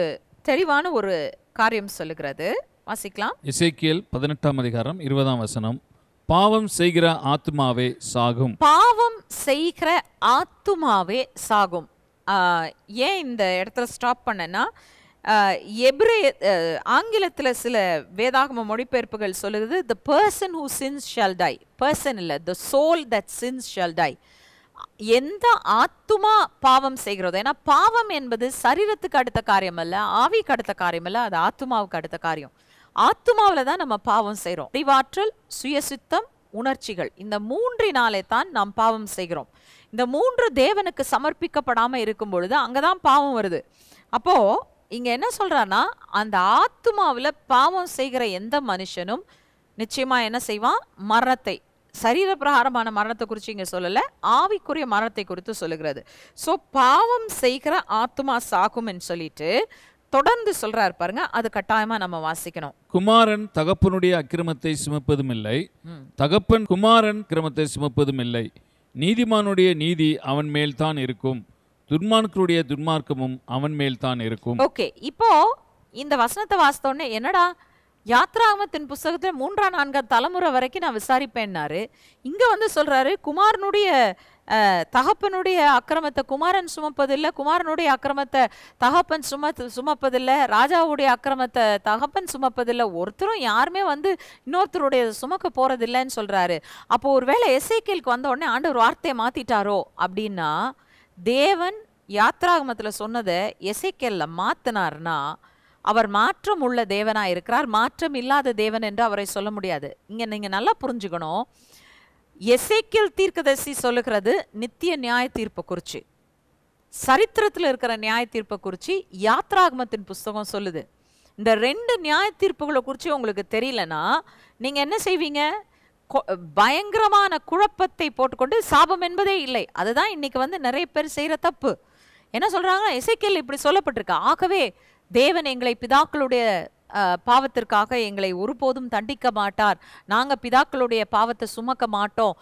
தெளிவான ஒரு காரியம் சொல்லுகிறது வாசிக்கலாம் இசைக்கியல் பதினெட்டாம் அதிகாரம் இருபதாம் வசனம் பாவம் செய்கிற ஆத்மாவே சாகும் பாவம் செய்கிற ஆத்துமாவே சாகும் ஏன் இந்த இடத்துல ஸ்டாப் பண்ணேன்னா எப்ரே ஆங்கிலத்தில் சில வேதாகம மொழிபெயர்ப்புகள் சொல்லுது the person who sins shall die person இல்லை the soul that sins shall die எந்த ஆத்துமா பாவம் செய்கிறதோ ஏன்னா பாவம் என்பது சரீரத்துக்கு அடுத்த காரியம் அல்ல ஆவிக்கு அடுத்த காரியம் அல்ல அது ஆத்மாவுக்கு அடுத்த காரியம் ஆத்துமாவில் தான் நம்ம பாவம் செய்கிறோம் அறிவாற்றல் சுயசித்தம் உணர்ச்சிகள் இந்த மூன்றினாலே தான் நாம் பாவம் செய்கிறோம் இந்த மூன்று தேவனுக்கு சமர்ப்பிக்கப்படாமல் இருக்கும் பொழுது அங்கே தான் பாவம் வருது அப்போது இங்கே என்ன சொல்கிறான்னா அந்த ஆத்மாவில் பாவம் செய்கிற எந்த மனுஷனும் நிச்சயமாக என்ன செய்வான் மரணத்தை சரீர பிரகாரமான மரணத்தை குறித்து இங்கே சொல்லலை ஆவிக்குரிய மரணத்தை குறித்து சொல்லுகிறது ஸோ பாவம் செய்கிற ஆத்மா சாகும் என்று சொல்லிட்டு தொடர்ந்து சொல்றாரு பாருங்க அது கட்டாயமா நம்ம வாசிக்கணும் குமாரன் தகப்பனுடைய அக்கிரமத்தை சுமப்பதும் இல்லை தகப்பன் குமாரன் கிரமத்தை சுமப்பதும் இல்லை நீதிமானுடைய நீதி அவன் மேல் தான் இருக்கும் துர்மார்க்கருடைய துர்மார்க்கமும் அவன் மேல் தான் இருக்கும் ஓகே இப்போ இந்த வசனத்தை வாசித்தோடனே என்னடா யாத்ராமத்தின் புஸ்தகத்தில் மூன்றாம் நான்காம் தலைமுறை வரைக்கும் நான் விசாரிப்பேன்னாரு இங்கே வந்து சொல்கிறாரு குமாரனுடைய தகப்பனுடைய அக்கிரமத்தை குமாரன் சுமப்பதில்லை குமாரனுடைய அக்கிரமத்தை தகப்பன் சும சுமப்பதில்லை ராஜாவுடைய அக்கிரமத்தை தகப்பன் சுமப்பதில்லை ஒருத்தரும் யாருமே வந்து இன்னொருத்தருடைய சுமக்க போகிறதில்லைன்னு சொல்கிறாரு அப்போது ஒரு வேளை எஸ்ஐக்கியலுக்கு வந்த உடனே ஆண்டு ஒரு வார்த்தையை மாற்றிட்டாரோ அப்படின்னா தேவன் யாத்ராகமத்தில் சொன்னதை எசைக்கல்ல மாற்றினார்னா அவர் மாற்றம் உள்ள தேவனாக இருக்கிறார் மாற்றம் இல்லாத தேவன் என்று அவரை சொல்ல முடியாது இங்கே நீங்கள் நல்லா புரிஞ்சுக்கணும் எசைக்கியல் தீர்க்கதரிசி சொல்லுகிறது நித்திய நியாய தீர்ப்பை குறித்து சரித்திரத்தில் இருக்கிற நியாய தீர்ப்பை குறித்து யாத்ராகமத்தின் புஸ்தகம் சொல்லுது இந்த ரெண்டு நியாய தீர்ப்புகளை குறித்து உங்களுக்கு தெரியலனா நீங்கள் என்ன செய்வீங்க பயங்கரமான குழப்பத்தை போட்டுக்கொண்டு சாபம் என்பதே இல்லை அதுதான் இன்னைக்கு வந்து நிறைய பேர் செய்கிற தப்பு என்ன சொல்கிறாங்க இசைக்கியல் இப்படி சொல்லப்பட்டிருக்கு ஆகவே தேவன் எங்களை பிதாக்களுடைய பாவத்திற்காக எங்களை ஒருபோதும் தண்டிக்க மாட்டார் நாங்கள் பிதாக்களுடைய பாவத்தை சுமக்க மாட்டோம்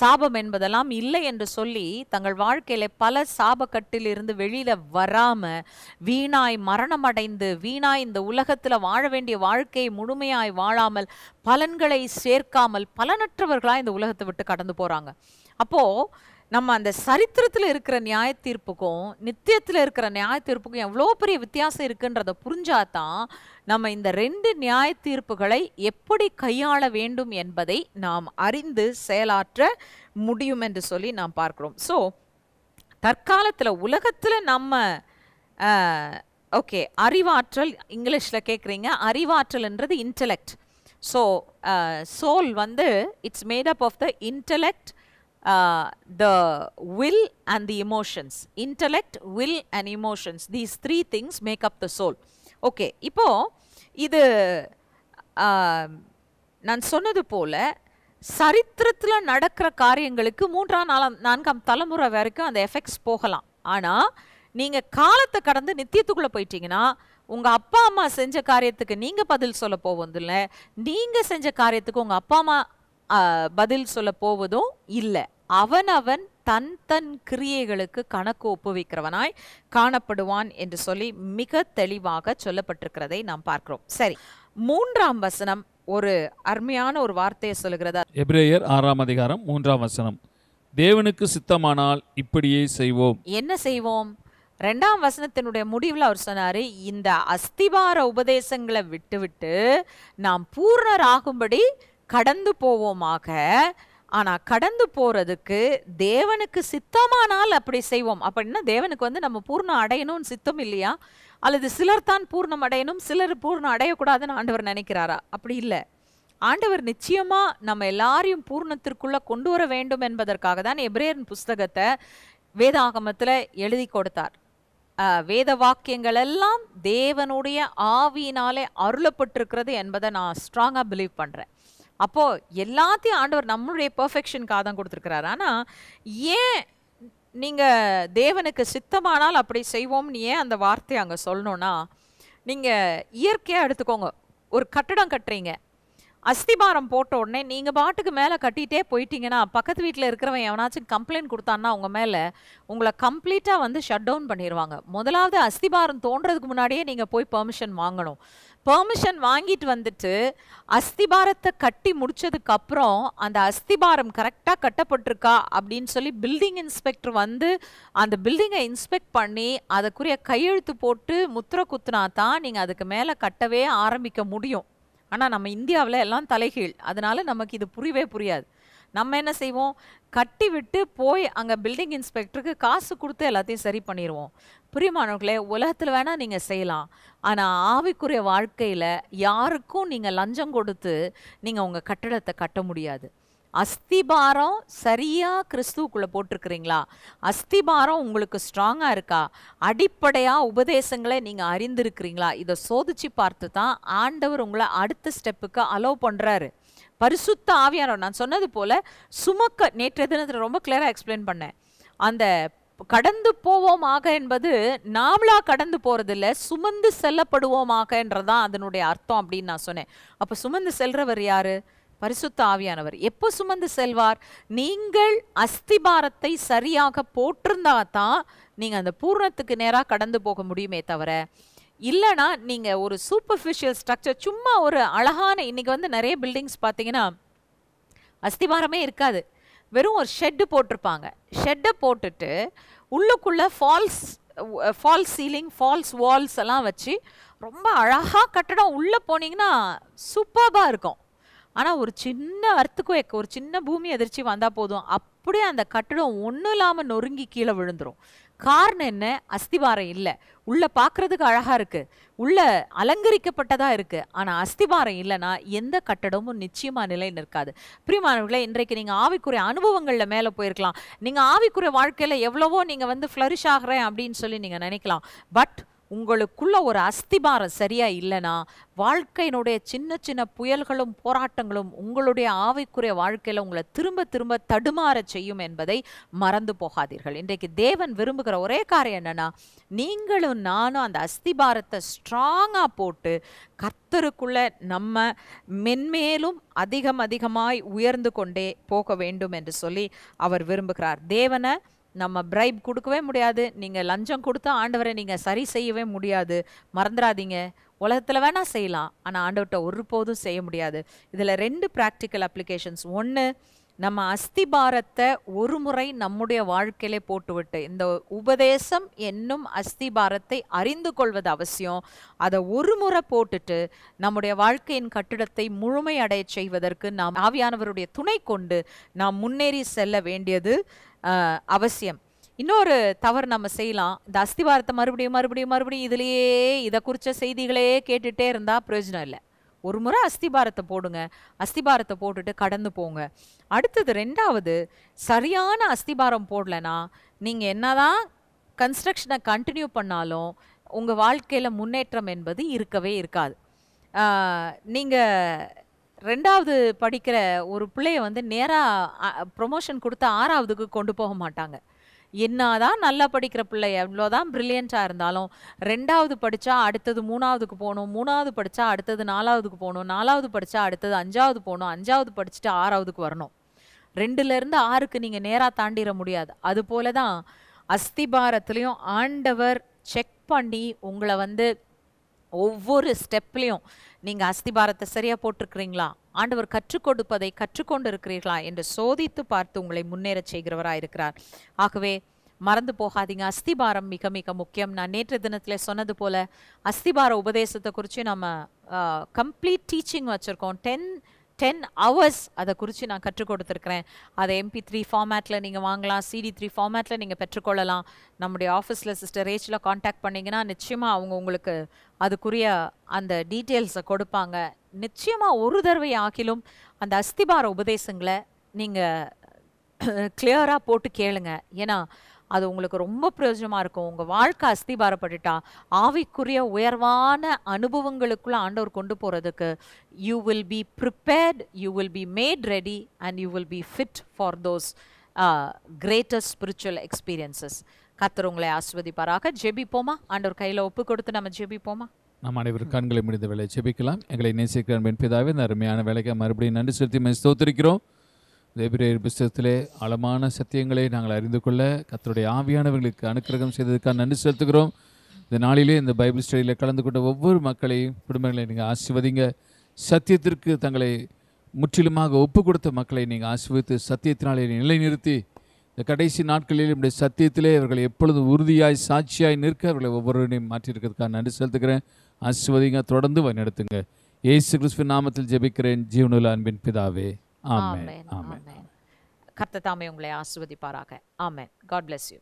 சாபம் என்பதெல்லாம் இல்லை என்று சொல்லி தங்கள் வாழ்க்கையில பல சாபக்கட்டிலிருந்து வெளியில் வராமல் வீணாய் மரணமடைந்து வீணாய் இந்த உலகத்தில் வாழ வேண்டிய வாழ்க்கையை முழுமையாய் வாழாமல் பலன்களை சேர்க்காமல் பலனற்றவர்களாக இந்த உலகத்தை விட்டு கடந்து போகிறாங்க அப்போது நம்ம அந்த சரித்திரத்தில் இருக்கிற நியாய தீர்ப்புக்கும் நித்தியத்தில் இருக்கிற நியாய தீர்ப்புக்கும் எவ்வளோ பெரிய வித்தியாசம் இருக்குன்றதை புரிஞ்சாதான் நம்ம இந்த ரெண்டு நியாய தீர்ப்புகளை எப்படி கையாள வேண்டும் என்பதை நாம் அறிந்து செயலாற்ற முடியும் என்று சொல்லி நாம் பார்க்கிறோம் ஸோ தற்காலத்தில் உலகத்தில் நம்ம ஓகே அறிவாற்றல் இங்கிலீஷில் கேட்குறீங்க அறிவாற்றல்ன்றது இன்டலெக்ட் ஸோ சோல் வந்து it's made up of the intellect the will and the emotions intellect will and emotions these three things make up the soul okay இப்போது இது நான் சொன்னது போல் சரித்திரத்தில் நடக்கிற காரியங்களுக்கு மூன்றாம் நாலாம் நான்காம் தலைமுறை வரைக்கும் அந்த எஃபெக்ட்ஸ் போகலாம் ஆனால் நீங்கள் காலத்தை கடந்து நித்தியத்துக்குள்ளே போயிட்டீங்கன்னா உங்கள் அப்பா அம்மா செஞ்ச காரியத்துக்கு நீங்கள் பதில் சொல்ல இல்லை நீங்கள் செஞ்ச காரியத்துக்கு உங்கள் அப்பா அம்மா பதில் சொல்ல போவதும் இல்லை அவன் அவன் தன் தன் கிரியைகளுக்கு கணக்கு ஒப்புவிக்கிறவனாய் காணப்படுவான் என்று சொல்லி மிக தெளிவாக சொல்லப்பட்டிருக்கிறதை நாம் பார்க்கிறோம் சரி மூன்றாம் வசனம் ஒரு அருமையான ஒரு வார்த்தையை சொல்லுகிறதா எப்ரேயர் ஆறாம் அதிகாரம் மூன்றாம் வசனம் தேவனுக்கு சித்தமானால் இப்படியே செய்வோம் என்ன செய்வோம் ரெண்டாம் வசனத்தினுடைய முடிவில் அவர் சொன்னார் இந்த அஸ்திபார உபதேசங்களை விட்டுவிட்டு நாம் பூர்ணராகும்படி கடந்து போவோமாக ஆனால் கடந்து போகிறதுக்கு தேவனுக்கு சித்தமானால் அப்படி செய்வோம் அப்படின்னா தேவனுக்கு வந்து நம்ம பூர்ணம் அடையணும்னு சித்தம் இல்லையா அல்லது சிலர் தான் பூர்ணம் அடையணும் சிலர் பூர்ணம் அடையக்கூடாதுன்னு ஆண்டவர் நினைக்கிறாரா அப்படி இல்லை ஆண்டவர் நிச்சயமாக நம்ம எல்லாரையும் பூர்ணத்திற்குள்ளே கொண்டு வர வேண்டும் என்பதற்காக தான் எப்ரேரன் புஸ்தகத்தை வேதாகமத்தில் எழுதி கொடுத்தார் வேத வாக்கியங்கள் எல்லாம் தேவனுடைய ஆவியினாலே அருளப்பட்டிருக்கிறது என்பதை நான் ஸ்ட்ராங்காக பிலீவ் பண்ணுறேன் அப்போது எல்லாத்தையும் ஆண்டவர் நம்மளுடைய பர்ஃபெக்ஷனுக்காக தான் கொடுத்துருக்கிறார் ஆனால் ஏன் நீங்கள் தேவனுக்கு சித்தமானால் அப்படி செய்வோம்னு ஏன் அந்த வார்த்தையை அங்கே சொல்லணும்னா நீங்கள் இயற்கையாக எடுத்துக்கோங்க ஒரு கட்டடம் கட்டுறீங்க அஸ்திபாரம் போட்ட உடனே நீங்கள் பாட்டுக்கு மேலே கட்டிகிட்டே போயிட்டீங்கன்னா பக்கத்து வீட்டில் இருக்கிறவன் எவனாச்சும் கம்ப்ளைண்ட் கொடுத்தான்னா உங்கள் மேலே உங்களை கம்ப்ளீட்டாக வந்து ஷட் டவுன் பண்ணிடுவாங்க முதலாவது அஸ்திபாரம் தோன்றதுக்கு முன்னாடியே நீங்கள் போய் பெர்மிஷன் வாங்கணும் பெர்மிஷன் வாங்கிட்டு வந்துட்டு அஸ்திபாரத்தை கட்டி முடிச்சதுக்கு அப்புறம் அந்த அஸ்திபாரம் கரெக்டாக கட்டப்பட்டிருக்கா அப்படின்னு சொல்லி பில்டிங் இன்ஸ்பெக்டர் வந்து அந்த பில்டிங்கை இன்ஸ்பெக்ட் பண்ணி அதுக்குரிய கையெழுத்து போட்டு முத்திர குத்துனா தான் நீங்கள் அதுக்கு மேலே கட்டவே ஆரம்பிக்க முடியும் ஆனால் நம்ம இந்தியாவில் எல்லாம் தலைகீழ் அதனால நமக்கு இது புரியவே புரியாது நம்ம என்ன செய்வோம் கட்டி விட்டு போய் அங்கே பில்டிங் இன்ஸ்பெக்டருக்கு காசு கொடுத்து எல்லாத்தையும் சரி பண்ணிடுவோம் பிரியமானவர்களே உலகத்தில் வேணால் நீங்கள் செய்யலாம் ஆனால் ஆவிக்குரிய வாழ்க்கையில் யாருக்கும் நீங்கள் லஞ்சம் கொடுத்து நீங்கள் உங்கள் கட்டடத்தை கட்ட முடியாது அஸ்திபாரம் சரியாக கிறிஸ்துவுக்குள்ளே போட்டிருக்கிறீங்களா அஸ்திபாரம் உங்களுக்கு ஸ்ட்ராங்காக இருக்கா அடிப்படையாக உபதேசங்களை நீங்கள் அறிந்திருக்கிறீங்களா இதை சோதித்து பார்த்து தான் ஆண்டவர் உங்களை அடுத்த ஸ்டெப்புக்கு அலோவ் பண்ணுறாரு பரிசுத்த ஆவியானவர் நான் சொன்னது போல் சுமக்க நேற்றைய தினத்தில் ரொம்ப கிளியராக எக்ஸ்பிளைன் பண்ணேன் அந்த கடந்து போவோமாக என்பது நாமளா கடந்து போறதில்ல சுமந்து என்றதான் அதனுடைய அர்த்தம் அப்படின்னு நான் சொன்னேன் அப்போ சுமந்து செல்றவர் யாரு பரிசுத்த ஆவியானவர் எப்போ சுமந்து செல்வார் நீங்கள் அஸ்திபாரத்தை சரியாக போட்டிருந்தா தான் நீங்கள் அந்த பூர்ணத்துக்கு நேராக கடந்து போக முடியுமே தவிர இல்லைனா நீங்கள் ஒரு சூப்பர்ஃபிஷியல் ஸ்ட்ரக்சர் சும்மா ஒரு அழகான இன்னைக்கு வந்து நிறைய பில்டிங்ஸ் பார்த்தீங்கன்னா அஸ்திபாரமே இருக்காது வெறும் ஒரு ஷெட்டு போட்டிருப்பாங்க ஷெட்டை போட்டுட்டு உள்ளுக்குள்ளே false false ceiling false walls எல்லாம் வச்சு ரொம்ப அழகாக கட்டடம் உள்ளே போனீங்கன்னா சூப்பராக இருக்கும் ஆனால் ஒரு சின்ன அர்த்துக்குவேக் ஒரு சின்ன பூமி எதிர்ச்சி வந்தால் போதும் அப்படியே அந்த கட்டடம் ஒன்றும் இல்லாமல் நொறுங்கி கீழே விழுந்துடும் காரணம் என்ன அஸ்திவாரம் இல்லை உள்ள பார்க்கறதுக்கு அழகா இருக்கு உள்ள அலங்கரிக்கப்பட்டதா இருக்கு ஆனா அஸ்திபாரம் இல்லைனா எந்த கட்டடமும் நிச்சயமா நிலை நிற்காது பிரியமானவர்களே இன்றைக்கு நீங்க ஆவிக்குறை அனுபவங்கள்ல மேல போயிருக்கலாம் நீங்க ஆவிக்குறை வாழ்க்கையில எவ்வளவோ நீங்க வந்து ஃப்ளரிஷ் ஆகிறேன் அப்படின்னு சொல்லி நீங்க நினைக்கலாம் பட் உங்களுக்குள்ள ஒரு அஸ்திபாரம் சரியா இல்லைனா வாழ்க்கையினுடைய சின்ன சின்ன புயல்களும் போராட்டங்களும் உங்களுடைய ஆவைக்குரிய வாழ்க்கையில் உங்களை திரும்ப திரும்ப தடுமாற செய்யும் என்பதை மறந்து போகாதீர்கள் இன்றைக்கு தேவன் விரும்புகிற ஒரே காரியம் என்னன்னா நீங்களும் நானும் அந்த அஸ்திபாரத்தை ஸ்ட்ராங்காக போட்டு கத்தருக்குள்ள நம்ம மென்மேலும் அதிகம் அதிகமாய் உயர்ந்து கொண்டே போக வேண்டும் என்று சொல்லி அவர் விரும்புகிறார் தேவனை நம்ம பிரைப் கொடுக்கவே முடியாது நீங்கள் லஞ்சம் கொடுத்தா ஆண்டவரை நீங்கள் சரி செய்யவே முடியாது மறந்துடாதீங்க உலகத்தில் வேணால் செய்யலாம் ஆனால் ஆண்டவர்கிட்ட ஒருபோதும் செய்ய முடியாது இதில் ரெண்டு ப்ராக்டிக்கல் அப்ளிகேஷன்ஸ் ஒன்று நம்ம அஸ்திபாரத்தை ஒரு முறை நம்முடைய வாழ்க்கையிலே போட்டுவிட்டு இந்த உபதேசம் என்னும் அஸ்திபாரத்தை அறிந்து கொள்வது அவசியம் அதை ஒரு முறை போட்டுட்டு நம்முடைய வாழ்க்கையின் கட்டிடத்தை முழுமையடைய செய்வதற்கு நாம் ஆவியானவருடைய துணை கொண்டு நாம் முன்னேறி செல்ல வேண்டியது அவசியம் இன்னொரு தவறு நம்ம செய்யலாம் இந்த அஸ்திவாரத்தை மறுபடியும் மறுபடியும் மறுபடியும் இதுலேயே இதை குறித்த செய்திகளே கேட்டுகிட்டே இருந்தால் பிரயோஜனம் இல்லை ஒரு முறை அஸ்திபாரத்தை போடுங்க அஸ்திபாரத்தை போட்டுட்டு கடந்து போங்க அடுத்தது ரெண்டாவது சரியான அஸ்திபாரம் போடலைன்னா நீங்கள் என்னதான் கன்ஸ்ட்ரக்ஷனை கண்டினியூ பண்ணாலும் உங்கள் வாழ்க்கையில் முன்னேற்றம் என்பது இருக்கவே இருக்காது நீங்கள் ரெண்டாவது படிக்கிற ஒரு பிள்ளைய வந்து நேராக ப்ரொமோஷன் கொடுத்து ஆறாவதுக்கு கொண்டு போக மாட்டாங்க என்னதான் நல்லா படிக்கிற பிள்ளை எவ்வளோதான் ப்ரில்லியண்ட்டாக இருந்தாலும் ரெண்டாவது படித்தா அடுத்தது மூணாவதுக்கு போகணும் மூணாவது படித்தா அடுத்தது நாலாவதுக்கு போகணும் நாலாவது படித்தா அடுத்தது அஞ்சாவது போகணும் அஞ்சாவது படிச்சுட்டு ஆறாவதுக்கு வரணும் ரெண்டுலேருந்து ஆறுக்கு நீங்கள் நேராக தாண்டிட முடியாது அது போல தான் அஸ்திபாரத்துலேயும் ஆண்டவர் செக் பண்ணி உங்களை வந்து ஒவ்வொரு ஸ்டெப்லேயும் நீங்கள் அஸ்திபாரத்தை சரியா போட்டிருக்கிறீங்களா ஆண்டவர் கற்றுக் கொடுப்பதை கற்றுக்கொண்டு இருக்கிறீர்களா என்று சோதித்து பார்த்து உங்களை முன்னேறச் செய்கிறவரா இருக்கிறார் ஆகவே மறந்து போகாதீங்க அஸ்திபாரம் மிக மிக முக்கியம் நான் நேற்று தினத்தில் சொன்னது போல அஸ்திபார உபதேசத்தை குறித்து நம்ம கம்ப்ளீட் டீச்சிங் வச்சுருக்கோம் டென் டென் ஹவர்ஸ் அதை குறித்து நான் கற்றுக் கொடுத்துருக்குறேன் அதை எம்பி த்ரீ ஃபார்மேட்டில் நீங்கள் வாங்கலாம் சிடி த்ரீ ஃபார்மேட்டில் நீங்கள் பெற்றுக்கொள்ளலாம் நம்முடைய ஆஃபீஸில் சிஸ்டர் ரேச்சில் காண்டாக்ட் பண்ணிங்கன்னா நிச்சயமாக அவங்க உங்களுக்கு அதுக்குரிய அந்த டீட்டெயில்ஸை கொடுப்பாங்க நிச்சயமாக ஒரு தடவை ஆகிலும் அந்த அஸ்திபார உபதேசங்களை நீங்கள் கிளியராக போட்டு கேளுங்க ஏன்னா அது உங்களுக்கு ரொம்ப பிரயோஜனமாக இருக்கும் உங்கள் வாழ்க்கை அஸ்திபாரப்பட்டுட்டா ஆவிக்குரிய உயர்வான அனுபவங்களுக்குள்ளே ஆண்டவர் கொண்டு போகிறதுக்கு you will be prepared you will be made ready and you will be fit for those greatest spiritual experiences கத்தர் உங்களை ஆஸ்வதிப்பாராக ஜெபிப்போமா ஆண்டவர் கையில் ஒப்பு கொடுத்து நம்ம ஜெபிப்போமா நம் அனைவரும் கண்களை முடிந்த வேலை ஜெபிக்கலாம் எங்களை நேசிக்கிற பிதாவே இந்த அருமையான வேலைக்கு மறுபடியும் நன்றி செலுத்தி தோத்திருக்கிறோம் லேபிரேயர் புஸ்தகத்திலே ஆழமான சத்தியங்களை நாங்கள் அறிந்து கொள்ள கத்தருடைய ஆவியானவர்களுக்கு அனுக்கிரகம் செய்ததுக்காக நன்றி செலுத்துகிறோம் இந்த நாளிலே இந்த பைபிள் ஸ்டடியில் கலந்து கொண்ட ஒவ்வொரு மக்களையும் குடும்பங்களை நீங்கள் ஆசிர்வதிங்க சத்தியத்திற்கு தங்களை முற்றிலுமாக ஒப்பு கொடுத்த மக்களை நீங்கள் ஆசிர்வித்து சத்தியத்தினாலே நிலைநிறுத்தி இந்த கடைசி நாட்களில் நம்முடைய சத்தியத்திலே அவர்கள் எப்பொழுதும் உறுதியாய் சாட்சியாய் நிற்க அவர்களை ஒவ்வொருவரையும் மாற்றியிருக்கிறதுக்காக நன்றி செலுத்துகிறேன் ஆசிர்வதிங்க தொடர்ந்து வழிநடத்துங்க ஏசு கிறிஸ்துவின் நாமத்தில் ஜெபிக்கிறேன் ஜீவனுள்ள அன்பின் பிதாவே உங்களை காட் பிளஸ் யூ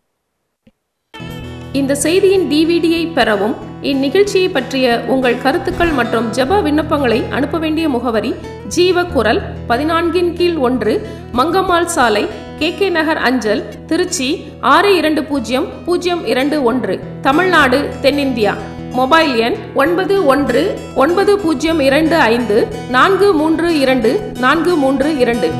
இந்த செய்தியின் டிவிடியை பெறவும் இந்நிகழ்ச்சியை பற்றிய உங்கள் கருத்துக்கள் மற்றும் ஜெப விண்ணப்பங்களை அனுப்ப வேண்டிய முகவரி ஜீவ குரல் பதினான்கின் கீழ் ஒன்று மங்கம்மாள் சாலை கே கே நகர் அஞ்சல் திருச்சி ஆறு இரண்டு பூஜ்ஜியம் பூஜ்ஜியம் இரண்டு ஒன்று தமிழ்நாடு தென்னிந்தியா மொபைல் எண் ஒன்பது ஒன்று ஒன்பது பூஜ்ஜியம் இரண்டு ஐந்து நான்கு மூன்று இரண்டு நான்கு மூன்று இரண்டு